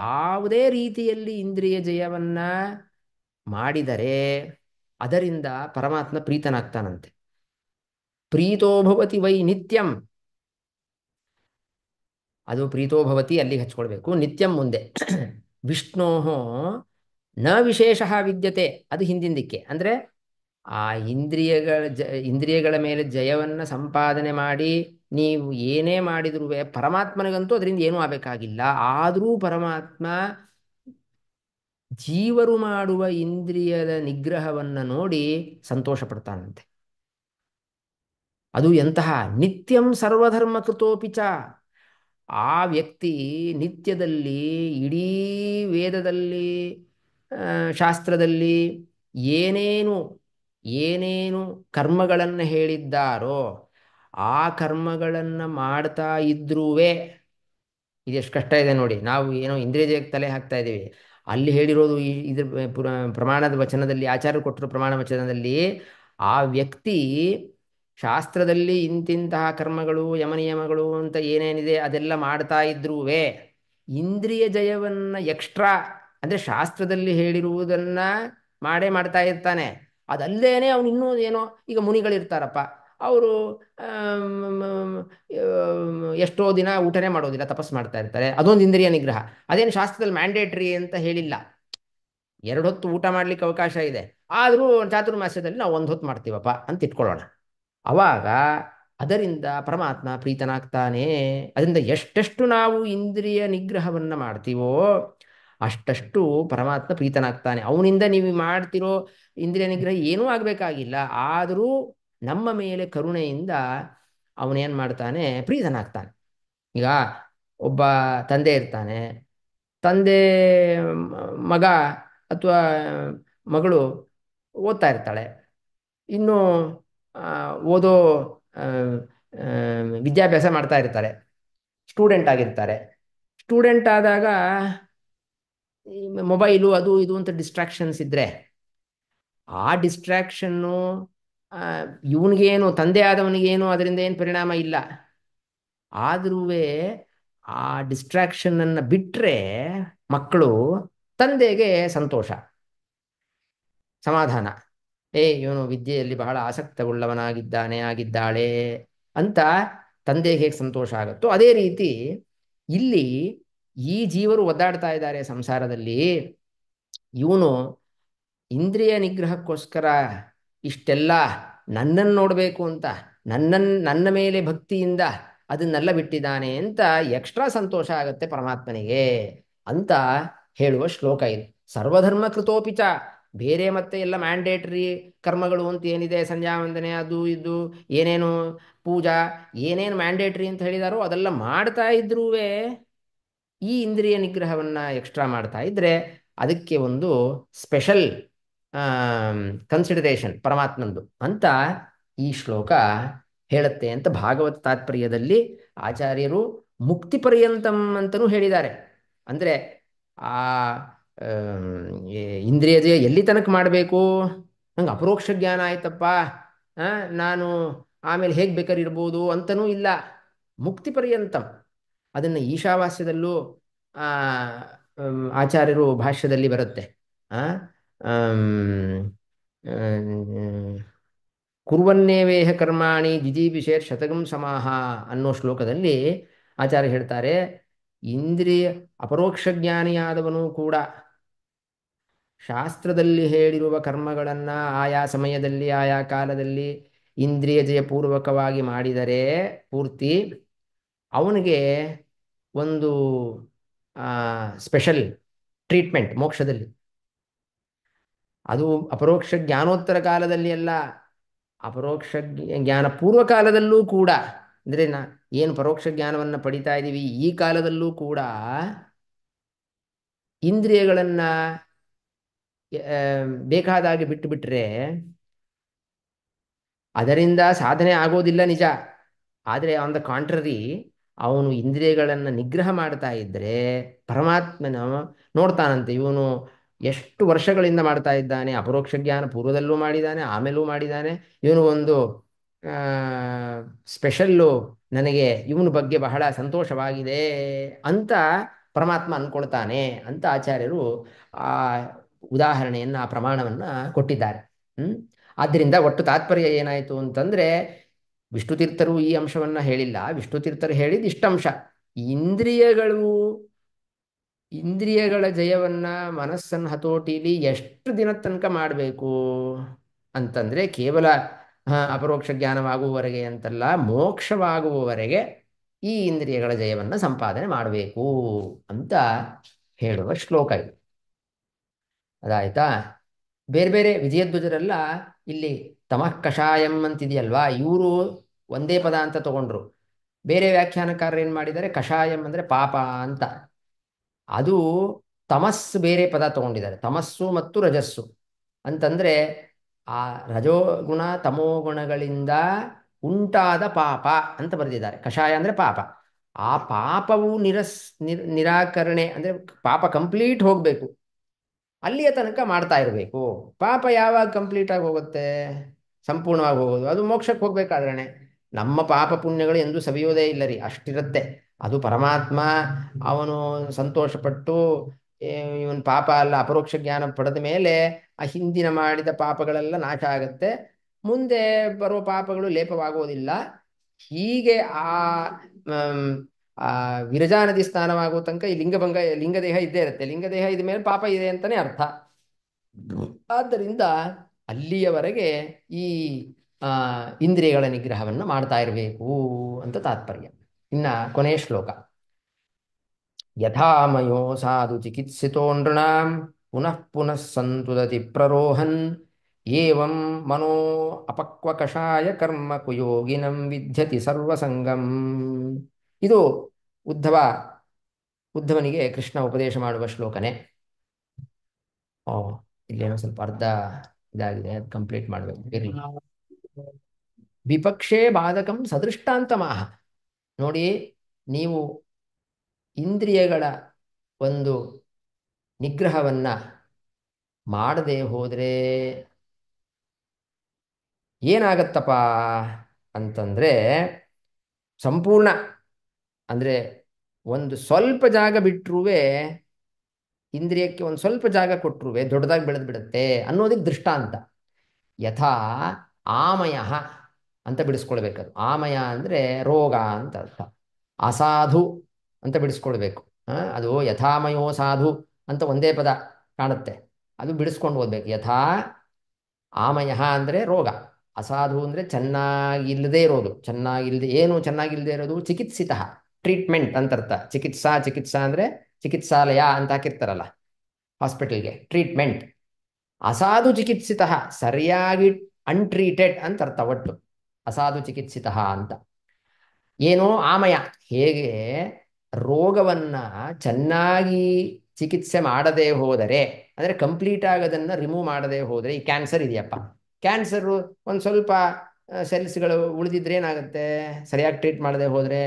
A: ಯಾವುದೇ ರೀತಿಯಲ್ಲಿ ಇಂದ್ರಿಯ ಜಯವನ್ನು ಮಾಡಿದರೆ ಅದರಿಂದ ಪರಮಾತ್ಮ ಪ್ರೀತನಾಗ್ತಾನಂತೆ ಪ್ರೀತೋ ಭವತಿ ವೈ ನಿತ್ಯಂ ಅದು ಪ್ರೀತೋ ಭವತಿ ಅಲ್ಲಿಗೆ ಹಚ್ಕೊಳ್ಬೇಕು ನಿತ್ಯಂ ಮುಂದೆ ವಿಷ್ಣೋ ನ ವಿಶೇಷ ವಿದ್ಯತೆ ಅದು ಹಿಂದಿಂದಕ್ಕೆ ಅಂದರೆ ಆ ಇಂದ್ರಿಯಗಳ ಜ ಇಂದ್ರಿಯಗಳ ಮೇಲೆ ಜಯವನ್ನು ಸಂಪಾದನೆ ಮಾಡಿ ನೀವು ಏನೇ ಮಾಡಿದ್ರೂ ಪರಮಾತ್ಮನಿಗಂತೂ ಅದರಿಂದ ಏನೂ ಆಗಬೇಕಾಗಿಲ್ಲ ಆದರೂ ಪರಮಾತ್ಮ ಜೀವರು ಮಾಡುವ ಇಂದ್ರಿಯದ ನಿಗ್ರಹವನ್ನು ನೋಡಿ ಸಂತೋಷ ಪಡ್ತಾನಂತೆ ಅದು ಎಂತಹ ನಿತ್ಯಂ ಸರ್ವಧರ್ಮ ಸರ್ವಧರ್ಮಕೃತೋಪಿಚ ಆ ವ್ಯಕ್ತಿ ನಿತ್ಯದಲ್ಲಿ ಇಡೀ ವೇದದಲ್ಲಿ ಶಾಸ್ತ್ರದಲ್ಲಿ ಏನೇನು ಏನೇನು ಕರ್ಮಗಳನ್ನು ಹೇಳಿದ್ದಾರೋ ಆ ಕರ್ಮಗಳನ್ನು ಮಾಡ್ತಾ ಇದು ಎಷ್ಟು ಕಷ್ಟ ಇದೆ ನೋಡಿ ನಾವು ಏನೋ ಇಂದ್ರಿಯಜಯಕ್ಕೆ ತಲೆ ಹಾಕ್ತಾ ಇದ್ದೀವಿ ಅಲ್ಲಿ ಹೇಳಿರೋದು ಈ ಇದ್ರ ಪ್ರಮಾಣದ ವಚನದಲ್ಲಿ ಆಚಾರ್ಯ ಕೊಟ್ಟರು ಪ್ರಮಾಣ ವಚನದಲ್ಲಿ ಆ ವ್ಯಕ್ತಿ ಶಾಸ್ತ್ರದಲ್ಲಿ ಇಂತಿಂತಹ ಕರ್ಮಗಳು ಯಮನಿಯಮಗಳು ಅಂತ ಏನೇನಿದೆ ಅದೆಲ್ಲ ಮಾಡ್ತಾ ಇದ್ದರೂವೇ ಇಂದ್ರಿಯ ಜಯವನ್ನು ಎಕ್ಸ್ಟ್ರಾ ಅಂದರೆ ಶಾಸ್ತ್ರದಲ್ಲಿ ಹೇಳಿರುವುದನ್ನು ಮಾಡೇ ಮಾಡ್ತಾ ಇರ್ತಾನೆ ಅದಲ್ಲೇನೆ ಅವನು ಇನ್ನೂ ಏನೋ ಈಗ ಮುನಿಗಳಿರ್ತಾರಪ್ಪ ಅವರು ಎಷ್ಟೋ ದಿನ ಊಟನೇ ಮಾಡೋದಿಲ್ಲ ತಪಸ್ ಮಾಡ್ತಾ ಇರ್ತಾರೆ ಅದೊಂದು ಇಂದ್ರಿಯ ನಿಗ್ರಹ ಅದೇನು ಶಾಸ್ತ್ರದಲ್ಲಿ ಮ್ಯಾಂಡೇಟ್ರಿ ಅಂತ ಹೇಳಿಲ್ಲ ಎರಡು ಹೊತ್ತು ಊಟ ಮಾಡ್ಲಿಕ್ಕೆ ಅವಕಾಶ ಇದೆ ಆದರೂ ಚಾತುರ್ಮಾಸ್ಯದಲ್ಲಿ ನಾವು ಒಂದು ಹೊತ್ತು ಮಾಡ್ತೀವಪ್ಪ ಅಂತ ಇಟ್ಕೊಳ್ಳೋಣ ಅವಾಗ ಅದರಿಂದ ಪರಮಾತ್ಮ ಪ್ರೀತನಾಗ್ತಾನೆ ಅದರಿಂದ ಎಷ್ಟೆಷ್ಟು ನಾವು ಇಂದ್ರಿಯ ನಿಗ್ರಹವನ್ನು ಮಾಡ್ತೀವೋ ಅಷ್ಟಷ್ಟು ಪರಮಾತ್ಮ ಪ್ರೀತನಾಗ್ತಾನೆ ಅವನಿಂದ ನೀವು ಮಾಡ್ತಿರೋ ಇಂದ್ರಿಯ ನಿಗ್ರಹ ಏನೂ ಆಗಬೇಕಾಗಿಲ್ಲ ಆದರೂ ನಮ್ಮ ಮೇಲೆ ಕರುಣೆಯಿಂದ ಅವನೇನು ಮಾಡ್ತಾನೆ ಪ್ರೀತನಾಗ್ತಾನೆ ಈಗ ಒಬ್ಬ ತಂದೆ ಇರ್ತಾನೆ ತಂದೆ ಮಗ ಅಥವಾ ಮಗಳು ಓದ್ತಾ ಇರ್ತಾಳೆ ಇನ್ನು ಓದೋ ವಿದ್ಯಾಭ್ಯಾಸ ಮಾಡ್ತಾ ಇರ್ತಾರೆ ಸ್ಟೂಡೆಂಟ್ ಆಗಿರ್ತಾರೆ ಸ್ಟೂಡೆಂಟ್ ಆದಾಗ ಮೊಬೈಲು ಅದು ಇದು ಅಂತ ಡಿಸ್ಟ್ರಾಕ್ಷನ್ಸ್ ಇದ್ದರೆ ಆ ಡಿಸ್ಟ್ರಾಕ್ಷನ್ನು ಇವನಿಗೇನು ತಂದೆ ಆದವನಿಗೇನು ಅದರಿಂದ ಏನು ಪರಿಣಾಮ ಇಲ್ಲ ಆದರೂ ಆ ಡಿಸ್ಟ್ರಾಕ್ಷನನ್ನು ಬಿಟ್ಟರೆ ಮಕ್ಕಳು ತಂದೆಗೆ ಸಂತೋಷ ಸಮಾಧಾನ ಏ ಇವನು ವಿದ್ಯೆಯಲ್ಲಿ ಬಹಳ ಆಸಕ್ತವುಳ್ಳವನಾಗಿದ್ದಾನೆ ಆಗಿದ್ದಾಳೆ ಅಂತ ತಂದೆ ಹೇಗೆ ಸಂತೋಷ ಆಗುತ್ತೋ ಅದೇ ರೀತಿ ಇಲ್ಲಿ ಈ ಜೀವರು ಒದ್ದಾಡ್ತಾ ಇದ್ದಾರೆ ಸಂಸಾರದಲ್ಲಿ ಇವನು ಇಂದ್ರಿಯ ನಿಗ್ರಹಕ್ಕೋಸ್ಕರ ಇಷ್ಟೆಲ್ಲ ನನ್ನನ್ನು ನೋಡಬೇಕು ಅಂತ ನನ್ನ ನನ್ನ ಮೇಲೆ ಭಕ್ತಿಯಿಂದ ಅದನ್ನೆಲ್ಲ ಬಿಟ್ಟಿದ್ದಾನೆ ಅಂತ ಎಕ್ಸ್ಟ್ರಾ ಸಂತೋಷ ಆಗುತ್ತೆ ಪರಮಾತ್ಮನಿಗೆ ಅಂತ ಹೇಳುವ ಶ್ಲೋಕ ಇದು ಸರ್ವಧರ್ಮ ಕೃತೋಪಿಚ ಬೇರೆ ಮತ್ತೆ ಎಲ್ಲ ಮ್ಯಾಂಡೇಟ್ರಿ ಕರ್ಮಗಳು ಅಂತ ಏನಿದೆ ಸಂಧ್ಯಾ ವಂದನೆ ಅದು ಇದು ಏನೇನು ಪೂಜಾ ಏನೇನು ಮ್ಯಾಂಡೇಟ್ರಿ ಅಂತ ಹೇಳಿದಾರೋ ಅದೆಲ್ಲ ಮಾಡ್ತಾ ಇದ್ರೂ ಈ ಇಂದ್ರಿಯ ನಿಗ್ರಹವನ್ನು ಎಕ್ಸ್ಟ್ರಾ ಮಾಡ್ತಾ ಇದ್ರೆ ಅದಕ್ಕೆ ಒಂದು ಸ್ಪೆಷಲ್ ಕನ್ಸಿಡರೇಷನ್ ಪರಮಾತ್ಮಂದು ಅಂತ ಈ ಶ್ಲೋಕ ಹೇಳುತ್ತೆ ಅಂತ ಭಾಗವತ್ ತಾತ್ಪರ್ಯದಲ್ಲಿ ಆಚಾರ್ಯರು ಮುಕ್ತಿ ಪರ್ಯಂತಂ ಅಂತಲೂ ಹೇಳಿದ್ದಾರೆ ಅಂದರೆ ಆ ಜಯ ಎಲ್ಲಿ ತನಕ ಮಾಡಬೇಕು ನಂಗೆ ಅಪರೋಕ್ಷ ಜ್ಞಾನ ಆಯ್ತಪ್ಪ ನಾನು ಆಮೇಲೆ ಹೇಗೆ ಬೇಕಾದ್ರೆ ಇರ್ಬೋದು ಅಂತನೂ ಇಲ್ಲ ಮುಕ್ತಿ ಪರ್ಯಂತಂ ಅದನ್ನು ಈಶಾವಾಸ್ಯದಲ್ಲೂ ಆಚಾರ್ಯರು ಭಾಷ್ಯದಲ್ಲಿ ಬರುತ್ತೆ ವೇಹ ಕರ್ಮಾಣಿ ವಿಶೇಷ ಶತಗಂ ಸಮಾಹ ಅನ್ನೋ ಶ್ಲೋಕದಲ್ಲಿ ಆಚಾರ್ಯ ಹೇಳ್ತಾರೆ ಇಂದ್ರಿಯ ಅಪರೋಕ್ಷ ಜ್ಞಾನಿಯಾದವನು ಕೂಡ ಶಾಸ್ತ್ರದಲ್ಲಿ ಹೇಳಿರುವ ಕರ್ಮಗಳನ್ನು ಆಯಾ ಸಮಯದಲ್ಲಿ ಆಯಾ ಕಾಲದಲ್ಲಿ ಇಂದ್ರಿಯಜಯ ಪೂರ್ವಕವಾಗಿ ಮಾಡಿದರೆ ಪೂರ್ತಿ ಅವನಿಗೆ ಒಂದು ಸ್ಪೆಷಲ್ ಟ್ರೀಟ್ಮೆಂಟ್ ಮೋಕ್ಷದಲ್ಲಿ ಅದು ಅಪರೋಕ್ಷ ಜ್ಞಾನೋತ್ತರ ಕಾಲದಲ್ಲಿ ಅಲ್ಲ ಅಪರೋಕ್ಷ ಜ್ಞಾನ ಪೂರ್ವ ಕಾಲದಲ್ಲೂ ಕೂಡ ಅಂದರೆ ನಾ ಏನು ಪರೋಕ್ಷ ಜ್ಞಾನವನ್ನು ಪಡಿತಾ ಇದ್ದೀವಿ ಈ ಕಾಲದಲ್ಲೂ ಕೂಡ ಇಂದ್ರಿಯಗಳನ್ನು ಬೇಕಾದ ಹಾಗೆ ಬಿಟ್ಟು ಬಿಟ್ರೆ ಅದರಿಂದ ಸಾಧನೆ ಆಗೋದಿಲ್ಲ ನಿಜ ಆದರೆ ಆನ್ ದ ಕಾಂಟ್ರರಿ ಅವನು ಇಂದ್ರಿಯಗಳನ್ನು ನಿಗ್ರಹ ಮಾಡ್ತಾ ಇದ್ದರೆ ಪರಮಾತ್ಮನ ನೋಡ್ತಾನಂತೆ ಇವನು ಎಷ್ಟು ವರ್ಷಗಳಿಂದ ಮಾಡ್ತಾ ಇದ್ದಾನೆ ಅಪರೋಕ್ಷ ಜ್ಞಾನ ಪೂರ್ವದಲ್ಲೂ ಮಾಡಿದ್ದಾನೆ ಆಮೇಲೂ ಮಾಡಿದ್ದಾನೆ ಇವನು ಒಂದು ಸ್ಪೆಷಲ್ಲು ನನಗೆ ಇವನು ಬಗ್ಗೆ ಬಹಳ ಸಂತೋಷವಾಗಿದೆ ಅಂತ ಪರಮಾತ್ಮ ಅಂದ್ಕೊಳ್ತಾನೆ ಅಂತ ಆಚಾರ್ಯರು ಆ ಉದಾಹರಣೆಯನ್ನು ಆ ಪ್ರಮಾಣವನ್ನು ಕೊಟ್ಟಿದ್ದಾರೆ ಹ್ಮ್ ಆದ್ದರಿಂದ ಒಟ್ಟು ತಾತ್ಪರ್ಯ ಏನಾಯಿತು ಅಂತಂದ್ರೆ ವಿಷ್ಣುತೀರ್ಥರು ಈ ಅಂಶವನ್ನು ಹೇಳಿಲ್ಲ ವಿಷ್ಣುತೀರ್ಥರು ಹೇಳಿದ ಇಷ್ಟಂಶ ಇಂದ್ರಿಯಗಳು ಇಂದ್ರಿಯಗಳ ಜಯವನ್ನ ಮನಸ್ಸನ್ನು ಹತೋಟಿಲಿ ಎಷ್ಟು ದಿನ ತನಕ ಮಾಡಬೇಕು ಅಂತಂದ್ರೆ ಕೇವಲ ಅಪರೋಕ್ಷ ಜ್ಞಾನವಾಗುವವರೆಗೆ ಅಂತಲ್ಲ ಮೋಕ್ಷವಾಗುವವರೆಗೆ ಈ ಇಂದ್ರಿಯಗಳ ಜಯವನ್ನು ಸಂಪಾದನೆ ಮಾಡಬೇಕು ಅಂತ ಹೇಳುವ ಶ್ಲೋಕ ಇದು ಅದಾಯ್ತಾ ಬೇರೆ ಬೇರೆ ವಿಜಯಧ್ವಜರೆಲ್ಲ ಇಲ್ಲಿ ತಮಃ ಕಷಾಯಂ ಅಂತಿದೆಯಲ್ವಾ ಇವರು ಒಂದೇ ಪದ ಅಂತ ತಗೊಂಡ್ರು ಬೇರೆ ವ್ಯಾಖ್ಯಾನಕಾರರು ಏನು ಮಾಡಿದ್ದಾರೆ ಕಷಾಯಂ ಅಂದರೆ ಪಾಪ ಅಂತ ಅದು ತಮಸ್ ಬೇರೆ ಪದ ತಗೊಂಡಿದ್ದಾರೆ ತಮಸ್ಸು ಮತ್ತು ರಜಸ್ಸು ಅಂತಂದರೆ ಆ ರಜೋಗುಣ ತಮೋಗುಣಗಳಿಂದ ಉಂಟಾದ ಪಾಪ ಅಂತ ಬರೆದಿದ್ದಾರೆ ಕಷಾಯ ಅಂದರೆ ಪಾಪ ಆ ಪಾಪವು ನಿರಸ್ ನಿರಾಕರಣೆ ಅಂದರೆ ಪಾಪ ಕಂಪ್ಲೀಟ್ ಹೋಗಬೇಕು ಅಲ್ಲಿಯ ತನಕ ಮಾಡ್ತಾ ಇರಬೇಕು ಪಾಪ ಯಾವಾಗ ಕಂಪ್ಲೀಟ್ ಆಗಿ ಹೋಗುತ್ತೆ ಸಂಪೂರ್ಣವಾಗಿ ಹೋಗೋದು ಅದು ಮೋಕ್ಷಕ್ಕೆ ಹೋಗ್ಬೇಕಾದ್ರೆ ನಮ್ಮ ಪಾಪ ಪುಣ್ಯಗಳು ಎಂದೂ ಸವಿಯೋದೇ ಇಲ್ಲ ರೀ ಅಷ್ಟಿರುತ್ತೆ ಅದು ಪರಮಾತ್ಮ ಅವನು ಸಂತೋಷಪಟ್ಟು ಇವನ್ ಪಾಪ ಅಲ್ಲ ಅಪರೋಕ್ಷ ಜ್ಞಾನ ಪಡೆದ ಮೇಲೆ ಆ ಹಿಂದಿನ ಮಾಡಿದ ಪಾಪಗಳೆಲ್ಲ ನಾಶ ಆಗುತ್ತೆ ಮುಂದೆ ಬರುವ ಪಾಪಗಳು ಲೇಪವಾಗೋದಿಲ್ಲ ಹೀಗೆ ಆ ಆ ವಿರಜಾ ನದಿ ಸ್ನಾನವಾಗುವ ತನಕ ಈ ಲಿಂಗಭಂಗ ಲಿಂಗದೇಹ ಇದ್ದೇ ಇರುತ್ತೆ ಲಿಂಗದೇಹ ಇದ ಮೇಲೆ ಪಾಪ ಇದೆ ಅಂತಾನೆ ಅರ್ಥ ಆದ್ದರಿಂದ ಅಲ್ಲಿಯವರೆಗೆ ಈ ಇಂದ್ರಿಯಗಳ ನಿಗ್ರಹವನ್ನು ಮಾಡ್ತಾ ಇರಬೇಕು ಅಂತ ತಾತ್ಪರ್ಯ ಇನ್ನ ಕೊನೆಯ ಶ್ಲೋಕ ಯಥಾಮಯೋ ಸಾಧು ಚಿಕಿತ್ಸಿತೋ ನೃಣಾಂ ಪುನಃ ಪುನಃ ಸಂತುದತಿ ಪ್ರರೋಹನ್ ಏವಂ ಮನೋ ಅಪಕ್ವ ಕರ್ಮ ಕುಯೋಗಿನಂ ವಿಧ್ಯತಿ ಸರ್ವಸಂಗಂ ಇದು ಉದ್ಧವ ಉದ್ಧವನಿಗೆ ಕೃಷ್ಣ ಉಪದೇಶ ಮಾಡುವ ಶ್ಲೋಕನೇ ಓ ಇಲ್ಲೇನೋ ಸ್ವಲ್ಪ ಅರ್ಧ ಇದಾಗಿದೆ ಅದು ಕಂಪ್ಲೀಟ್ ಮಾಡಬೇಕು ವಿಪಕ್ಷೇ ಬಾಧಕಂ ಸದೃಷ್ಟಾಂತಮಾಹ ನೋಡಿ ನೀವು ಇಂದ್ರಿಯಗಳ ಒಂದು ನಿಗ್ರಹವನ್ನ ಮಾಡದೆ ಹೋದರೆ ಏನಾಗತ್ತಪ್ಪ ಅಂತಂದ್ರೆ ಸಂಪೂರ್ಣ ಅಂದರೆ ಒಂದು ಸ್ವಲ್ಪ ಜಾಗ ಬಿಟ್ಟರೂ ಇಂದ್ರಿಯಕ್ಕೆ ಒಂದು ಸ್ವಲ್ಪ ಜಾಗ ಕೊಟ್ಟರೂ ದೊಡ್ಡದಾಗಿ ಬೆಳೆದು ಬಿಡುತ್ತೆ ಅನ್ನೋದಕ್ಕೆ ದೃಷ್ಟಾಂತ ಯಥಾ ಆಮಯ ಅಂತ ಬಿಡಿಸ್ಕೊಳ್ಬೇಕದು ಆಮಯ ಅಂದರೆ ರೋಗ ಅಂತ ಅರ್ಥ ಅಸಾಧು ಅಂತ ಬಿಡಿಸ್ಕೊಳ್ಬೇಕು ಅದು ಯಥಾಮಯೋ ಸಾಧು ಅಂತ ಒಂದೇ ಪದ ಕಾಣುತ್ತೆ ಅದು ಬಿಡಿಸ್ಕೊಂಡು ಓದ್ಬೇಕು ಯಥಾ ಆಮಯ ಅಂದರೆ ರೋಗ ಅಸಾಧು ಅಂದರೆ ಚೆನ್ನಾಗಿಲ್ಲದೆ ಇರೋದು ಚೆನ್ನಾಗಿಲ್ಲದೆ ಏನು ಚೆನ್ನಾಗಿಲ್ಲದೆ ಇರೋದು ಚಿಕಿತ್ಸಿತ ಟ್ರೀಟ್ಮೆಂಟ್ ಅಂತರ್ಥ ಚಿಕಿತ್ಸಾ ಚಿಕಿತ್ಸಾ ಅಂದರೆ ಚಿಕಿತ್ಸಾಲಯ ಅಂತ ಹಾಕಿರ್ತಾರಲ್ಲ ಹಾಸ್ಪಿಟಲ್ಗೆ ಟ್ರೀಟ್ಮೆಂಟ್ ಅಸಾಧು ಚಿಕಿತ್ಸಿತ ಸರಿಯಾಗಿ ಅನ್ಟ್ರೀಟೆಡ್ ಅಂತ ಅರ್ಥ ಒಟ್ಟು ಅಸಾಧು ಚಿಕಿತ್ಸಿತ ಅಂತ ಏನೋ ಆಮಯ ಹೇಗೆ ರೋಗವನ್ನು ಚೆನ್ನಾಗಿ ಚಿಕಿತ್ಸೆ ಮಾಡದೇ ಹೋದರೆ ಅಂದರೆ ಕಂಪ್ಲೀಟ್ ಆಗೋದನ್ನು ರಿಮೂವ್ ಮಾಡದೇ ಹೋದರೆ ಈ ಕ್ಯಾನ್ಸರ್ ಇದೆಯಪ್ಪ ಕ್ಯಾನ್ಸರು ಒಂದು ಸ್ವಲ್ಪ ಸೆಲ್ಸ್ಗಳು ಉಳಿದಿದ್ರೆ ಏನಾಗುತ್ತೆ ಸರಿಯಾಗಿ ಟ್ರೀಟ್ ಮಾಡದೆ ಹೋದರೆ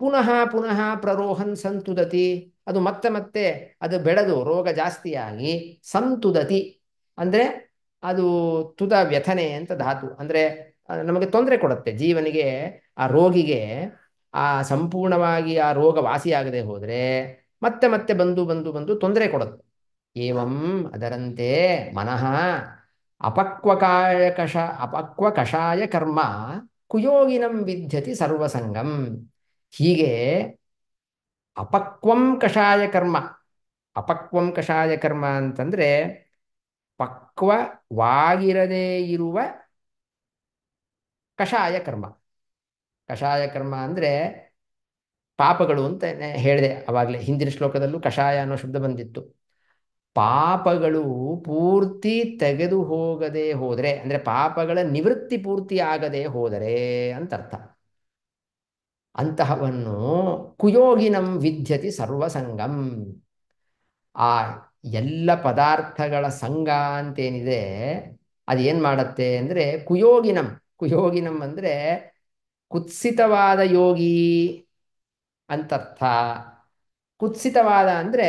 A: ಪುನಃ ಪುನಃ ಪ್ರರೋಹನ್ ಸಂತುದತಿ ಅದು ಮತ್ತೆ ಮತ್ತೆ ಅದು ಬೆಳೆದು ರೋಗ ಜಾಸ್ತಿಯಾಗಿ ಸಂತುದತಿ ಅಂದರೆ ಅದು ತುದ ವ್ಯಥನೆ ಅಂತ ಧಾತು ಅಂದರೆ ನಮಗೆ ತೊಂದರೆ ಕೊಡುತ್ತೆ ಜೀವನಿಗೆ ಆ ರೋಗಿಗೆ ಆ ಸಂಪೂರ್ಣವಾಗಿ ಆ ರೋಗ ವಾಸಿಯಾಗದೆ ಹೋದರೆ ಮತ್ತೆ ಮತ್ತೆ ಬಂದು ಬಂದು ಬಂದು ತೊಂದರೆ ಕೊಡುತ್ತೆ ಏವಂ ಅದರಂತೆ ಮನಃ ಕಷ ಅಪಕ್ವ ಕಷಾಯ ಕರ್ಮ ಕುಯೋಗಿನಂ ವಿಧ್ಯತಿ ಸರ್ವಸಂಗಂ ಹೀಗೆ ಅಪಕ್ವಂ ಕಷಾಯ ಕರ್ಮ ಅಪಕ್ವಂ ಕಷಾಯ ಕರ್ಮ ಅಂತಂದರೆ ಪಕ್ವವಾಗಿರದೇ ಇರುವ ಕಷಾಯ ಕರ್ಮ ಕಷಾಯ ಕರ್ಮ ಅಂದರೆ ಪಾಪಗಳು ಅಂತ ಹೇಳಿದೆ ಆವಾಗಲೇ ಹಿಂದಿನ ಶ್ಲೋಕದಲ್ಲೂ ಕಷಾಯ ಅನ್ನೋ ಶಬ್ದ ಬಂದಿತ್ತು ಪಾಪಗಳು ಪೂರ್ತಿ ತೆಗೆದು ಹೋಗದೆ ಹೋದರೆ ಅಂದರೆ ಪಾಪಗಳ ನಿವೃತ್ತಿ ಪೂರ್ತಿ ಆಗದೆ ಹೋದರೆ ಅಂತ ಅರ್ಥ ಅಂತಹವನ್ನು ಕುಯೋಗಿನಂ ವಿದ್ಯತಿ ಸರ್ವಸಂಗಂ ಆ ಎಲ್ಲ ಪದಾರ್ಥಗಳ ಸಂಘ ಅಂತೇನಿದೆ ಅದೇನು ಮಾಡುತ್ತೆ ಅಂದರೆ ಕುಯೋಗಿನಂ ಕುಯೋಗಿನಂ ಅಂದರೆ ಕುತ್ಸಿತವಾದ ಯೋಗಿ ಅಂತರ್ಥ ಕುತ್ಸಿತವಾದ ಅಂದರೆ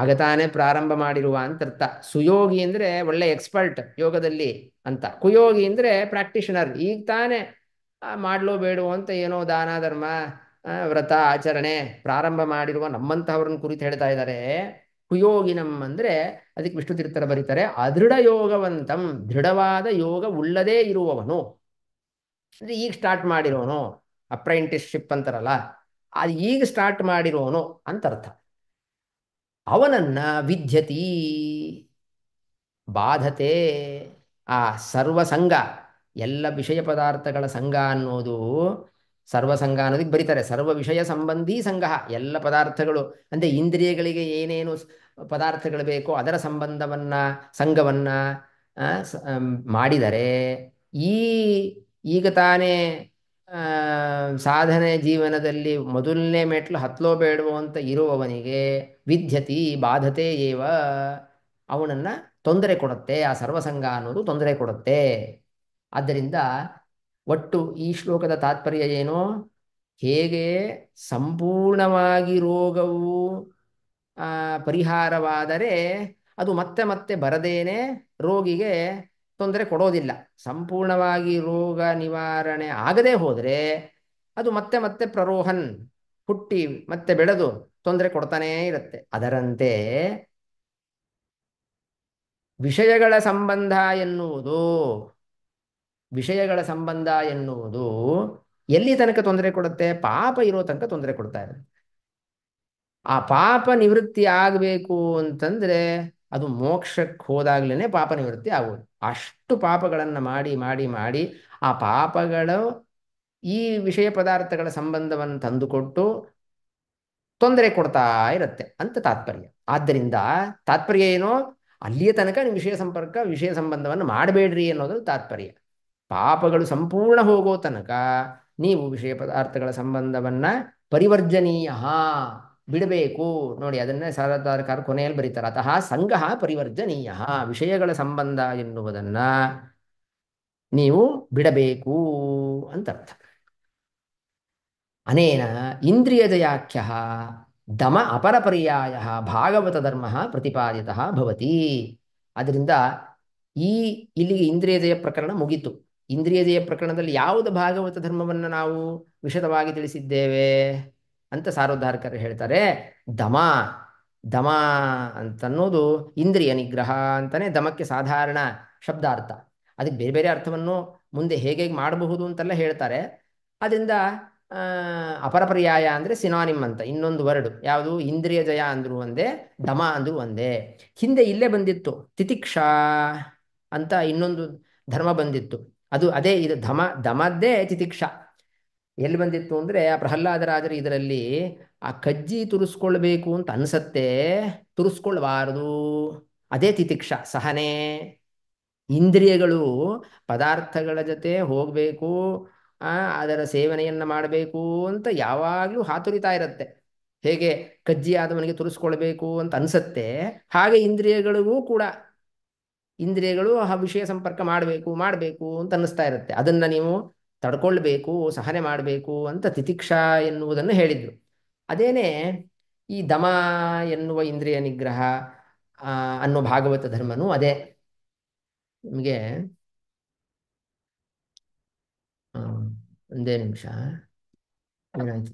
A: ಆಗತಾನೆ ಪ್ರಾರಂಭ ಮಾಡಿರುವ ಅಂತರ್ಥ ಸುಯೋಗಿ ಅಂದರೆ ಒಳ್ಳೆ ಎಕ್ಸ್ಪರ್ಟ್ ಯೋಗದಲ್ಲಿ ಅಂತ ಕುಯೋಗಿ ಅಂದರೆ ಪ್ರಾಕ್ಟಿಷನರ್ ಈಗ ತಾನೇ ಮಾಡಲೋ ಬೇಡೋ ಅಂತ ಏನೋ ದಾನ ಧರ್ಮ ವ್ರತ ಆಚರಣೆ ಪ್ರಾರಂಭ ಮಾಡಿರುವ ನಮ್ಮಂತಹವ್ರನ್ನ ಕುರಿತು ಹೇಳ್ತಾ ಇದ್ದಾರೆ ಕುಯೋಗಿನಂ ಅಂದ್ರೆ ಅದಕ್ಕೆ ವಿಷ್ಣು ತೀರ್ಥರ ಬರೀತಾರೆ ಅದೃಢ ಯೋಗವಂತಂ ದೃಢವಾದ ಯೋಗ ಉಳ್ಳದೇ ಇರುವವನು ಅಂದ್ರೆ ಈಗ ಸ್ಟಾರ್ಟ್ ಮಾಡಿರೋನು ಅಪ್ರೆಂಟಿಸ್ಶಿಪ್ ಅಂತಾರಲ್ಲ ಅದು ಈಗ ಸ್ಟಾರ್ಟ್ ಮಾಡಿರೋನು ಅಂತ ಅರ್ಥ ಅವನನ್ನ ವಿದ್ಯತಿ ಬಾಧತೆ ಆ ಸರ್ವಸಂಗ ಎಲ್ಲ ವಿಷಯ ಪದಾರ್ಥಗಳ ಸಂಘ ಅನ್ನೋದು ಸರ್ವ ಸಂಘ ಅನ್ನೋದಕ್ಕೆ ಬರೀತಾರೆ ಸರ್ವ ವಿಷಯ ಸಂಬಂಧಿ ಸಂಘ ಎಲ್ಲ ಪದಾರ್ಥಗಳು ಅಂದರೆ ಇಂದ್ರಿಯಗಳಿಗೆ ಏನೇನು ಪದಾರ್ಥಗಳು ಬೇಕೋ ಅದರ ಸಂಬಂಧವನ್ನು ಸಂಘವನ್ನು ಮಾಡಿದರೆ ಈ ಈಗ ತಾನೇ ಸಾಧನೆ ಜೀವನದಲ್ಲಿ ಮೊದಲನೇ ಮೆಟ್ಲು ಹತ್ಲೋ ಬೇಡವೋ ಅಂತ ಇರುವವನಿಗೆ ವಿದ್ಯತಿ ಬಾಧತೆ ಏವ ಅವನನ್ನು ತೊಂದರೆ ಕೊಡುತ್ತೆ ಆ ಸರ್ವಸಂಗ ಅನ್ನೋದು ತೊಂದರೆ ಕೊಡುತ್ತೆ ಆದ್ದರಿಂದ ಒಟ್ಟು ಈ ಶ್ಲೋಕದ ತಾತ್ಪರ್ಯ ಏನು ಹೇಗೆ ಸಂಪೂರ್ಣವಾಗಿ ರೋಗವು ಪರಿಹಾರವಾದರೆ ಅದು ಮತ್ತೆ ಮತ್ತೆ ಬರದೇನೆ ರೋಗಿಗೆ ತೊಂದರೆ ಕೊಡೋದಿಲ್ಲ ಸಂಪೂರ್ಣವಾಗಿ ರೋಗ ನಿವಾರಣೆ ಆಗದೇ ಹೋದರೆ ಅದು ಮತ್ತೆ ಮತ್ತೆ ಪ್ರರೋಹನ್ ಹುಟ್ಟಿ ಮತ್ತೆ ಬೆಳೆದು ತೊಂದರೆ ಕೊಡ್ತಾನೇ ಇರುತ್ತೆ ಅದರಂತೆ ವಿಷಯಗಳ ಸಂಬಂಧ ಎನ್ನುವುದು ವಿಷಯಗಳ ಸಂಬಂಧ ಎನ್ನುವುದು ಎಲ್ಲಿ ತನಕ ತೊಂದರೆ ಕೊಡುತ್ತೆ ಪಾಪ ಇರೋ ತನಕ ತೊಂದರೆ ಕೊಡ್ತಾ ಇದೆ ಆ ಪಾಪ ನಿವೃತ್ತಿ ಆಗಬೇಕು ಅಂತಂದ್ರೆ ಅದು ಮೋಕ್ಷಕ್ಕೆ ಹೋದಾಗ್ಲೇ ಪಾಪ ನಿವೃತ್ತಿ ಆಗೋದು ಅಷ್ಟು ಪಾಪಗಳನ್ನು ಮಾಡಿ ಮಾಡಿ ಮಾಡಿ ಆ ಪಾಪಗಳು ಈ ವಿಷಯ ಪದಾರ್ಥಗಳ ಸಂಬಂಧವನ್ನು ತಂದುಕೊಟ್ಟು ತೊಂದರೆ ಕೊಡ್ತಾ ಇರುತ್ತೆ ಅಂತ ತಾತ್ಪರ್ಯ ಆದ್ದರಿಂದ ತಾತ್ಪರ್ಯ ಏನೋ ಅಲ್ಲಿಯ ತನಕ ವಿಷಯ ಸಂಪರ್ಕ ವಿಷಯ ಸಂಬಂಧವನ್ನು ಮಾಡಬೇಡ್ರಿ ಅನ್ನೋದು ತಾತ್ಪರ್ಯ ಪಾಪಗಳು ಸಂಪೂರ್ಣ ಹೋಗೋ ತನಕ ನೀವು ವಿಷಯ ಪದಾರ್ಥಗಳ ಸಂಬಂಧವನ್ನ ಪರಿವರ್ಜನೀಯ ಬಿಡಬೇಕು ನೋಡಿ ಅದನ್ನೇ ಕಾರ್ ಕೊನೆಯಲ್ಲಿ ಬರೀತಾರೆ ಅತಃ ಸಂಘ ಪರಿವರ್ಜನೀಯ ವಿಷಯಗಳ ಸಂಬಂಧ ಎನ್ನುವುದನ್ನ ನೀವು ಬಿಡಬೇಕು ಅಂತರ್ಥ ಅರ್ಥ ಅನೇನ ಇಂದ್ರಿಯಜಯಾಖ್ಯ ದಮ ಅಪರ ಪರ್ಯಾಯ ಭಾಗವತ ಧರ್ಮ ಪ್ರತಿಪಾದಿತ ಭವತಿ ಅದರಿಂದ ಈ ಇಲ್ಲಿಗೆ ಇಂದ್ರಿಯದಯ ಪ್ರಕರಣ ಮುಗಿತು ಇಂದ್ರಿಯದೆಯ ಪ್ರಕರಣದಲ್ಲಿ ಯಾವುದು ಭಾಗವತ ಧರ್ಮವನ್ನು ನಾವು ವಿಶದವಾಗಿ ತಿಳಿಸಿದ್ದೇವೆ ಅಂತ ಸಾರ್ವಧಾರಕರು ಹೇಳ್ತಾರೆ ದಮ ದಮ ಅಂತನ್ನೋದು ಇಂದ್ರಿಯ ನಿಗ್ರಹ ಅಂತಲೇ ದಮಕ್ಕೆ ಸಾಧಾರಣ ಶಬ್ದಾರ್ಥ ಅದಕ್ಕೆ ಬೇರೆ ಬೇರೆ ಅರ್ಥವನ್ನು ಮುಂದೆ ಹೇಗೆ ಮಾಡಬಹುದು ಅಂತೆಲ್ಲ ಹೇಳ್ತಾರೆ ಅದರಿಂದ ಅಪರಪರ್ಯಾಯ ಅಂದರೆ ಸಿನಾನಿಮ್ ಅಂತ ಇನ್ನೊಂದು ವರ್ಡ್ ಯಾವುದು ಇಂದ್ರಿಯ ಜಯ ಅಂದರೂ ಒಂದೇ ದಮ ಅಂದರೂ ಒಂದೇ ಹಿಂದೆ ಇಲ್ಲೇ ಬಂದಿತ್ತು ತಿತಿಕ್ಷಾ ಅಂತ ಇನ್ನೊಂದು ಧರ್ಮ ಬಂದಿತ್ತು ಅದು ಅದೇ ಇದು ಧಮ ಧಮದ್ದೇ ತಿತಿಕ್ಷ ಎಲ್ಲಿ ಬಂದಿತ್ತು ಅಂದರೆ ಆ ಪ್ರಹ್ಲಾದರಾಜರು ಇದರಲ್ಲಿ ಆ ಕಜ್ಜಿ ತುರಿಸ್ಕೊಳ್ಬೇಕು ಅಂತ ಅನ್ಸತ್ತೆ ತುರಿಸ್ಕೊಳ್ಬಾರದು ಅದೇ ತಿತಿಕ್ಷ ಸಹನೆ ಇಂದ್ರಿಯಗಳು ಪದಾರ್ಥಗಳ ಜೊತೆ ಹೋಗಬೇಕು ಅದರ ಸೇವನೆಯನ್ನು ಮಾಡಬೇಕು ಅಂತ ಯಾವಾಗಲೂ ಹಾತುರಿತಾ ಇರುತ್ತೆ ಹೇಗೆ ಕಜ್ಜಿ ಆದವನಿಗೆ ತುರಿಸ್ಕೊಳ್ಬೇಕು ಅಂತ ಅನ್ಸತ್ತೆ ಹಾಗೆ ಇಂದ್ರಿಯಗಳಿಗೂ ಕೂಡ ಇಂದ್ರಿಯಗಳು ಆ ವಿಷಯ ಸಂಪರ್ಕ ಮಾಡಬೇಕು ಮಾಡಬೇಕು ಅಂತ ಅನ್ನಿಸ್ತಾ ಇರುತ್ತೆ ಅದನ್ನು ನೀವು ತಡ್ಕೊಳ್ಬೇಕು ಸಹನೆ ಮಾಡಬೇಕು ಅಂತ ತಿತಿಕ್ಷಾ ಎನ್ನುವುದನ್ನು ಹೇಳಿದರು ಅದೇನೆ ಈ ದಮ ಎನ್ನುವ ಇಂದ್ರಿಯ ನಿಗ್ರಹ ಅನ್ನೋ ಭಾಗವತ ಧರ್ಮನೂ ಅದೇ ನಿಮಗೆ ಒಂದೇ ನಿಮಿಷ ಏನಾಯ್ತು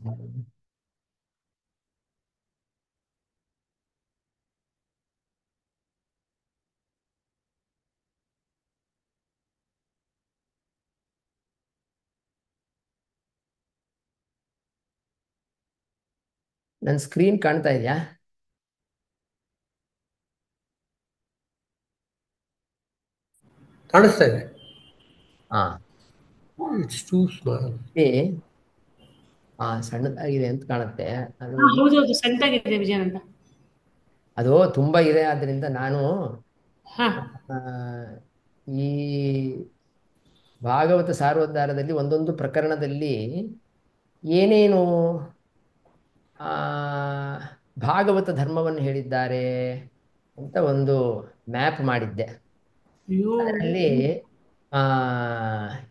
A: ನನ್ನ ಸ್ಕ್ರೀನ್ ಕಾಣ್ತಾ ಇದೆಯಾ ಕಾಣಿಸ್ತಾ ಇದೆ ಹಾ ಸಣ್ಣದಾಗಿದೆ ಅಂತ ಕಾಣುತ್ತೆ ಅದು ತುಂಬಾ ಇದೆ ಆದ್ರಿಂದ ನಾನು ಈ ಭಾಗವತ ಸಾರೋದ್ಧಾರದಲ್ಲಿ ಒಂದೊಂದು ಪ್ರಕರಣದಲ್ಲಿ ಏನೇನು ಭಾಗವತ ಧರ್ಮವನ್ನು ಹೇಳಿದ್ದಾರೆ ಅಂತ ಒಂದು ಮ್ಯಾಪ್ ಮಾಡಿದ್ದೆ ಅದರಲ್ಲಿ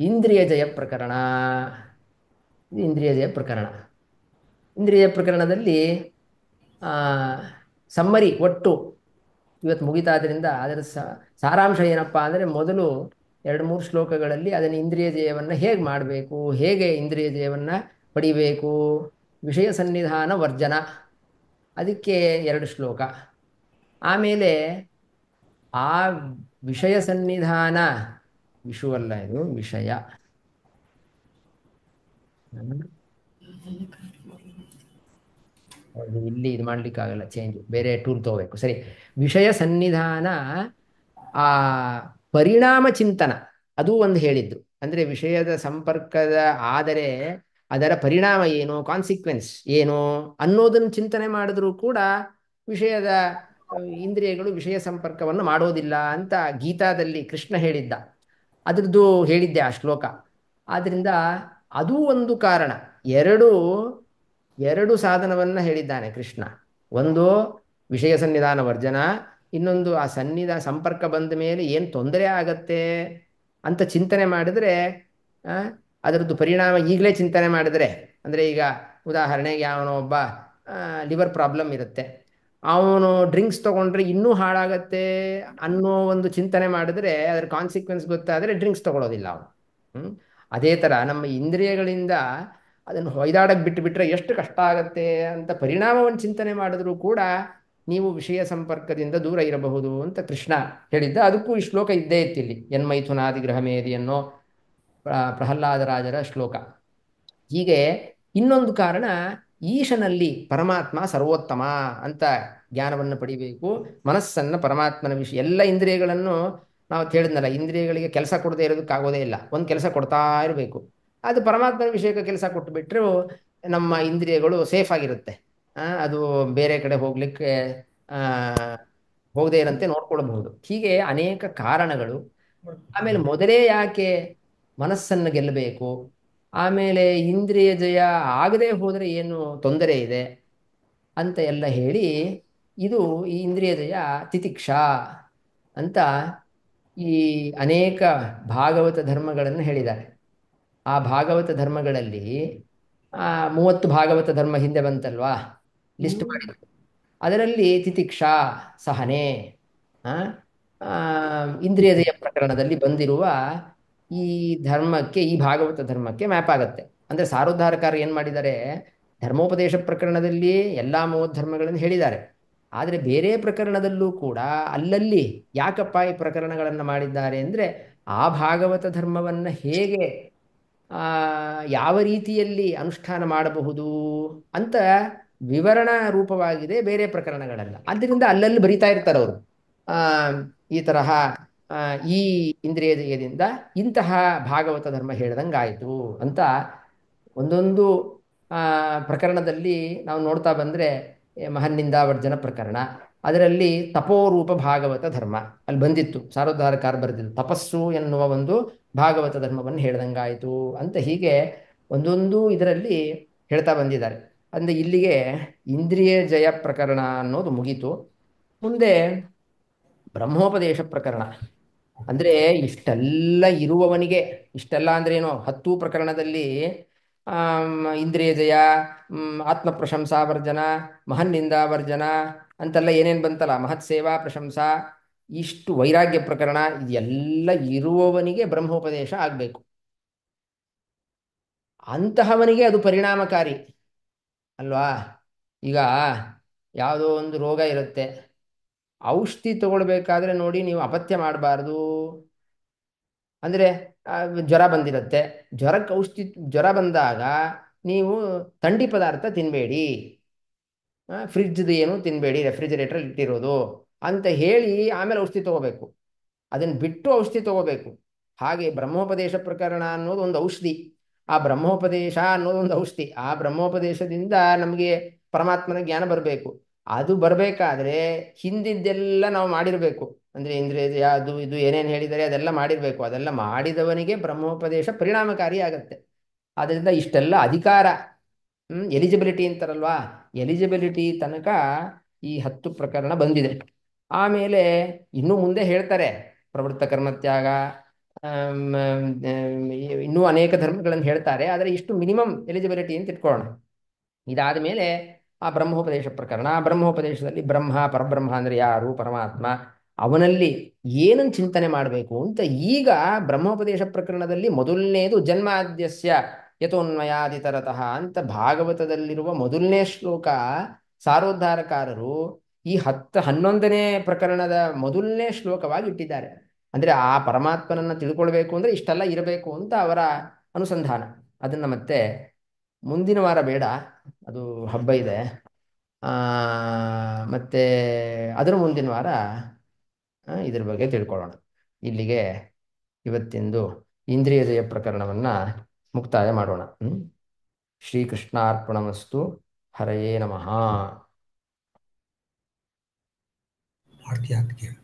A: ಇಂದ್ರಿಯ ಜಯ ಪ್ರಕರಣ ಇಂದ್ರಿಯ ಜಯ ಪ್ರಕರಣ ಇಂದ್ರಿಯ ಪ್ರಕರಣದಲ್ಲಿ ಸಮ್ಮರಿ ಒಟ್ಟು ಇವತ್ತು ಮುಗಿತಾದ್ರಿಂದ ಅದರ ಸಾರಾಂಶ ಏನಪ್ಪ ಅಂದರೆ ಮೊದಲು ಎರಡು ಮೂರು ಶ್ಲೋಕಗಳಲ್ಲಿ ಅದನ್ನು ಇಂದ್ರಿಯ ಜಯವನ್ನು ಹೇಗೆ ಮಾಡಬೇಕು ಹೇಗೆ ಇಂದ್ರಿಯ ಜಯವನ್ನು ಪಡಿಬೇಕು ವಿಷಯ ಸನ್ನಿಧಾನ ವರ್ಜನ ಅದಕ್ಕೆ ಎರಡು ಶ್ಲೋಕ ಆಮೇಲೆ ಆ ವಿಷಯ ಸನ್ನಿಧಾನ ವಿಷುವಲ್ಲ ಇದು ವಿಷಯ ಇಲ್ಲಿ ಇದು ಆಗಲ್ಲ ಚೇಂಜ್ ಬೇರೆ ಟೂರ್ ತಗೋಬೇಕು ಸರಿ ವಿಷಯ ಸನ್ನಿಧಾನ ಆ ಪರಿಣಾಮ ಚಿಂತನ ಅದು ಒಂದು ಹೇಳಿದ್ದು ಅಂದ್ರೆ ವಿಷಯದ ಸಂಪರ್ಕದ ಆದರೆ ಅದರ ಪರಿಣಾಮ ಏನು ಕಾನ್ಸಿಕ್ವೆನ್ಸ್ ಏನು ಅನ್ನೋದನ್ನು ಚಿಂತನೆ ಮಾಡಿದ್ರೂ ಕೂಡ ವಿಷಯದ ಇಂದ್ರಿಯಗಳು ವಿಷಯ ಸಂಪರ್ಕವನ್ನು ಮಾಡೋದಿಲ್ಲ ಅಂತ ಗೀತಾದಲ್ಲಿ ಕೃಷ್ಣ ಹೇಳಿದ್ದ ಅದರದ್ದು ಹೇಳಿದ್ದೆ ಆ ಶ್ಲೋಕ ಆದ್ದರಿಂದ ಅದೂ ಒಂದು ಕಾರಣ ಎರಡು ಎರಡು ಸಾಧನವನ್ನು ಹೇಳಿದ್ದಾನೆ ಕೃಷ್ಣ ಒಂದು ವಿಷಯ ಸನ್ನಿಧಾನ ವರ್ಜನ ಇನ್ನೊಂದು ಆ ಸನ್ನಿಧ ಸಂಪರ್ಕ ಬಂದ ಮೇಲೆ ಏನು ತೊಂದರೆ ಆಗತ್ತೆ ಅಂತ ಚಿಂತನೆ ಮಾಡಿದರೆ ಅದರದ್ದು ಪರಿಣಾಮ ಈಗಲೇ ಚಿಂತನೆ ಮಾಡಿದರೆ ಅಂದರೆ ಈಗ ಉದಾಹರಣೆಗೆ ಅವನು ಒಬ್ಬ ಲಿವರ್ ಪ್ರಾಬ್ಲಮ್ ಇರುತ್ತೆ ಅವನು ಡ್ರಿಂಕ್ಸ್ ತೊಗೊಂಡ್ರೆ ಇನ್ನೂ ಹಾಳಾಗತ್ತೆ ಅನ್ನೋ ಒಂದು ಚಿಂತನೆ ಮಾಡಿದ್ರೆ ಅದರ ಕಾನ್ಸಿಕ್ವೆನ್ಸ್ ಗೊತ್ತಾದರೆ ಡ್ರಿಂಕ್ಸ್ ತೊಗೊಳೋದಿಲ್ಲ ಅವನು ಅದೇ ಥರ ನಮ್ಮ ಇಂದ್ರಿಯಗಳಿಂದ ಅದನ್ನು ಹೊಯ್ದಾಡಕ್ಕೆ ಬಿಟ್ಟು ಎಷ್ಟು ಕಷ್ಟ ಆಗುತ್ತೆ ಅಂತ ಪರಿಣಾಮವನ್ನು ಚಿಂತನೆ ಮಾಡಿದ್ರೂ ಕೂಡ ನೀವು ವಿಷಯ ಸಂಪರ್ಕದಿಂದ ದೂರ ಇರಬಹುದು ಅಂತ ಕೃಷ್ಣ ಹೇಳಿದ್ದ ಅದಕ್ಕೂ ಈ ಶ್ಲೋಕ ಇದ್ದೇ ಇತ್ತಿಲ್ಲಿ ಎನ್ಮೈಥುನಾದಿ ಗ್ರಹ ಮೇದಿ ಪ್ರಹ್ಲಾದರಾಜರ ಶ್ಲೋಕ ಹೀಗೆ ಇನ್ನೊಂದು ಕಾರಣ ಈಶನಲ್ಲಿ ಪರಮಾತ್ಮ ಸರ್ವೋತ್ತಮ ಅಂತ ಜ್ಞಾನವನ್ನು ಪಡಿಬೇಕು ಮನಸ್ಸನ್ನು ಪರಮಾತ್ಮನ ವಿಷಯ ಎಲ್ಲ ಇಂದ್ರಿಯಗಳನ್ನು ನಾವು ಹೇಳಿದ್ನಲ್ಲ ಇಂದ್ರಿಯಗಳಿಗೆ ಕೆಲಸ ಕೊಡದೇ ಇರೋದಕ್ಕಾಗೋದೇ ಇಲ್ಲ ಒಂದು ಕೆಲಸ ಕೊಡ್ತಾ ಇರಬೇಕು ಅದು ಪರಮಾತ್ಮನ ವಿಷಯಕ್ಕೆ ಕೆಲಸ ಕೊಟ್ಟು ನಮ್ಮ ಇಂದ್ರಿಯಗಳು ಸೇಫ್ ಆಗಿರುತ್ತೆ ಅದು ಬೇರೆ ಕಡೆ ಹೋಗಲಿಕ್ಕೆ ಹೋಗದೇ ಇರಂತೆ ನೋಡ್ಕೊಳ್ಬಹುದು ಹೀಗೆ ಅನೇಕ ಕಾರಣಗಳು ಆಮೇಲೆ ಮೊದಲೇ ಯಾಕೆ ಮನಸ್ಸನ್ನು ಗೆಲ್ಲಬೇಕು ಆಮೇಲೆ ಇಂದ್ರಿಯ ಜಯ ಆಗದೆ ಹೋದರೆ ಏನು ತೊಂದರೆ ಇದೆ ಅಂತ ಎಲ್ಲ ಹೇಳಿ ಇದು ಈ ಇಂದ್ರಿಯ ಜಯ ತಿತಿಕ್ಷಾ ಅಂತ ಈ ಅನೇಕ ಭಾಗವತ ಧರ್ಮಗಳನ್ನು ಹೇಳಿದ್ದಾರೆ ಆ ಭಾಗವತ ಧರ್ಮಗಳಲ್ಲಿ ಮೂವತ್ತು ಭಾಗವತ ಧರ್ಮ ಹಿಂದೆ ಬಂತಲ್ವಾ ಲಿಸ್ಟ್ ಮಾಡಿ ಅದರಲ್ಲಿ ತಿತಿಕ್ಷಾ ಸಹನೆ ಜಯ ಪ್ರಕರಣದಲ್ಲಿ ಬಂದಿರುವ ಈ ಧರ್ಮಕ್ಕೆ ಈ ಭಾಗವತ ಧರ್ಮಕ್ಕೆ ಮ್ಯಾಪ್ ಆಗುತ್ತೆ ಅಂದರೆ ಸಾರೋದ್ಧಾರಕಾರ ಏನು ಮಾಡಿದ್ದಾರೆ ಧರ್ಮೋಪದೇಶ ಪ್ರಕರಣದಲ್ಲಿ ಎಲ್ಲ ಮೂವತ್ತು ಧರ್ಮಗಳನ್ನು ಹೇಳಿದ್ದಾರೆ ಆದರೆ ಬೇರೆ ಪ್ರಕರಣದಲ್ಲೂ ಕೂಡ ಅಲ್ಲಲ್ಲಿ ಯಾಕಪ್ಪ ಈ ಪ್ರಕರಣಗಳನ್ನು ಮಾಡಿದ್ದಾರೆ ಅಂದರೆ ಆ ಭಾಗವತ ಧರ್ಮವನ್ನು ಹೇಗೆ ಯಾವ ರೀತಿಯಲ್ಲಿ ಅನುಷ್ಠಾನ ಮಾಡಬಹುದು ಅಂತ ವಿವರಣಾ ರೂಪವಾಗಿದೆ ಬೇರೆ ಪ್ರಕರಣಗಳೆಲ್ಲ ಅದರಿಂದ ಅಲ್ಲಲ್ಲಿ ಬರಿತಾ ಇರ್ತಾರೆ ಅವರು ಈ ತರಹ ಈ ಜಯದಿಂದ ಇಂತಹ ಭಾಗವತ ಧರ್ಮ ಹೇಳ್ದಂಗಾಯಿತು ಅಂತ ಒಂದೊಂದು ಪ್ರಕರಣದಲ್ಲಿ ನಾವು ನೋಡ್ತಾ ಬಂದರೆ ಮಹನ್ನಿಂದಾವರ್ಜನ ಪ್ರಕರಣ ಅದರಲ್ಲಿ ತಪೋರೂಪ ಭಾಗವತ ಧರ್ಮ ಅಲ್ಲಿ ಬಂದಿತ್ತು ಸಾರ್ವಧಾರಕಾರ ಬರೆದಿತ್ತು ತಪಸ್ಸು ಎನ್ನುವ ಒಂದು ಭಾಗವತ ಧರ್ಮವನ್ನು ಆಯಿತು ಅಂತ ಹೀಗೆ ಒಂದೊಂದು ಇದರಲ್ಲಿ ಹೇಳ್ತಾ ಬಂದಿದ್ದಾರೆ ಅಂದರೆ ಇಲ್ಲಿಗೆ ಇಂದ್ರಿಯ ಜಯ ಪ್ರಕರಣ ಅನ್ನೋದು ಮುಗೀತು ಮುಂದೆ ಬ್ರಹ್ಮೋಪದೇಶ ಪ್ರಕರಣ ಅಂದ್ರೆ ಇಷ್ಟೆಲ್ಲ ಇರುವವನಿಗೆ ಇಷ್ಟೆಲ್ಲ ಅಂದ್ರೆ ಏನು ಹತ್ತು ಪ್ರಕರಣದಲ್ಲಿ ಇಂದ್ರಿಯ ಜಯ ಆತ್ಮ ಪ್ರಶಂಸಾ ವರ್ಜನ ಮಹನ್ ವರ್ಜನ ಅಂತೆಲ್ಲ ಏನೇನ್ ಬಂತಲ್ಲ ಮಹತ್ ಸೇವಾ ಪ್ರಶಂಸಾ ಇಷ್ಟು ವೈರಾಗ್ಯ ಪ್ರಕರಣ ಇದೆಲ್ಲ ಇರುವವನಿಗೆ ಬ್ರಹ್ಮೋಪದೇಶ ಆಗಬೇಕು ಅಂತಹವನಿಗೆ ಅದು ಪರಿಣಾಮಕಾರಿ ಅಲ್ವಾ ಈಗ ಯಾವುದೋ ಒಂದು ರೋಗ ಇರುತ್ತೆ ಔಷಧಿ ತಗೊಳ್ಬೇಕಾದ್ರೆ ನೋಡಿ ನೀವು ಅಪಥ್ಯ ಮಾಡಬಾರ್ದು ಅಂದರೆ ಜ್ವರ ಬಂದಿರುತ್ತೆ ಜ್ವರಕ್ಕೆ ಔಷಧಿ ಜ್ವರ ಬಂದಾಗ ನೀವು ಥಂಡಿ ಪದಾರ್ಥ ತಿನ್ನಬೇಡಿ ಫ್ರಿಜ್ದು ಏನು ತಿನ್ನಬೇಡಿ ರೆಫ್ರಿಜರೇಟರ್ ಇಟ್ಟಿರೋದು ಅಂತ ಹೇಳಿ ಆಮೇಲೆ ಔಷಧಿ ತಗೋಬೇಕು ಅದನ್ನು ಬಿಟ್ಟು ಔಷಧಿ ತಗೋಬೇಕು ಹಾಗೆ ಬ್ರಹ್ಮೋಪದೇಶ ಪ್ರಕರಣ ಅನ್ನೋದು ಒಂದು ಔಷಧಿ ಆ ಬ್ರಹ್ಮೋಪದೇಶ ಅನ್ನೋದು ಒಂದು ಔಷಧಿ ಆ ಬ್ರಹ್ಮೋಪದೇಶದಿಂದ ನಮಗೆ ಪರಮಾತ್ಮನ ಜ್ಞಾನ ಬರಬೇಕು ಅದು ಬರಬೇಕಾದ್ರೆ ಹಿಂದಿದ್ದೆಲ್ಲ ನಾವು ಮಾಡಿರಬೇಕು ಅಂದರೆ ಇಂದ್ರೆ ಅದು ಇದು ಏನೇನು ಹೇಳಿದರೆ ಅದೆಲ್ಲ ಮಾಡಿರಬೇಕು ಅದೆಲ್ಲ ಮಾಡಿದವನಿಗೆ ಬ್ರಹ್ಮೋಪದೇಶ ಪರಿಣಾಮಕಾರಿ ಆಗುತ್ತೆ ಆದ್ದರಿಂದ ಇಷ್ಟೆಲ್ಲ ಅಧಿಕಾರ ಎಲಿಜಿಬಿಲಿಟಿ ಅಂತಾರಲ್ವಾ ಎಲಿಜಿಬಿಲಿಟಿ ತನಕ ಈ ಹತ್ತು ಪ್ರಕರಣ ಬಂದಿದೆ ಆಮೇಲೆ ಇನ್ನೂ ಮುಂದೆ ಹೇಳ್ತಾರೆ ಪ್ರವೃತ್ತ ತ್ಯಾಗ ಇನ್ನೂ ಅನೇಕ ಧರ್ಮಗಳನ್ನು ಹೇಳ್ತಾರೆ ಆದರೆ ಇಷ್ಟು ಮಿನಿಮಮ್ ಎಲಿಜಿಬಿಲಿಟಿ ಅಂತ ಇಟ್ಕೊಳ್ಳೋಣ ಇದಾದ ಮೇಲೆ ಆ ಬ್ರಹ್ಮೋಪದೇಶ ಪ್ರಕರಣ ಆ ಬ್ರಹ್ಮೋಪದೇಶದಲ್ಲಿ ಬ್ರಹ್ಮ ಪರಬ್ರಹ್ಮ ಅಂದರೆ ಯಾರು ಪರಮಾತ್ಮ ಅವನಲ್ಲಿ ಏನನ್ನು ಚಿಂತನೆ ಮಾಡಬೇಕು ಅಂತ ಈಗ ಬ್ರಹ್ಮೋಪದೇಶ ಪ್ರಕರಣದಲ್ಲಿ ಮೊದಲನೇದು ಜನ್ಮಾದ್ಯಸ್ಯ ಯಥೋನ್ಮಯಾದಿತರತಃ ಅಂತ ಭಾಗವತದಲ್ಲಿರುವ ಮೊದಲನೇ ಶ್ಲೋಕ ಸಾರೋದ್ಧಾರಕಾರರು ಈ ಹತ್ತು ಹನ್ನೊಂದನೇ ಪ್ರಕರಣದ ಮೊದಲನೇ ಶ್ಲೋಕವಾಗಿ ಇಟ್ಟಿದ್ದಾರೆ ಅಂದರೆ ಆ ಪರಮಾತ್ಮನನ್ನು ತಿಳ್ಕೊಳ್ಬೇಕು ಅಂದರೆ ಇಷ್ಟೆಲ್ಲ ಇರಬೇಕು ಅಂತ ಅವರ ಅನುಸಂಧಾನ ಅದನ್ನು ಮತ್ತೆ ಮುಂದಿನ ವಾರ ಬೇಡ ಅದು ಹಬ್ಬ ಇದೆ ಮತ್ತೆ ಅದರ ಮುಂದಿನ ವಾರ ಇದ್ರ ಬಗ್ಗೆ ತಿಳ್ಕೊಳ್ಳೋಣ ಇಲ್ಲಿಗೆ ಇವತ್ತಿಂದು ಇಂದ್ರಿಯ ಜಯ ಪ್ರಕರಣವನ್ನು ಮುಕ್ತಾಯ ಮಾಡೋಣ ಶ್ರೀಕೃಷ್ಣಾರ್ಪಣಮಸ್ತು ಹರಯೇ ನಮಃ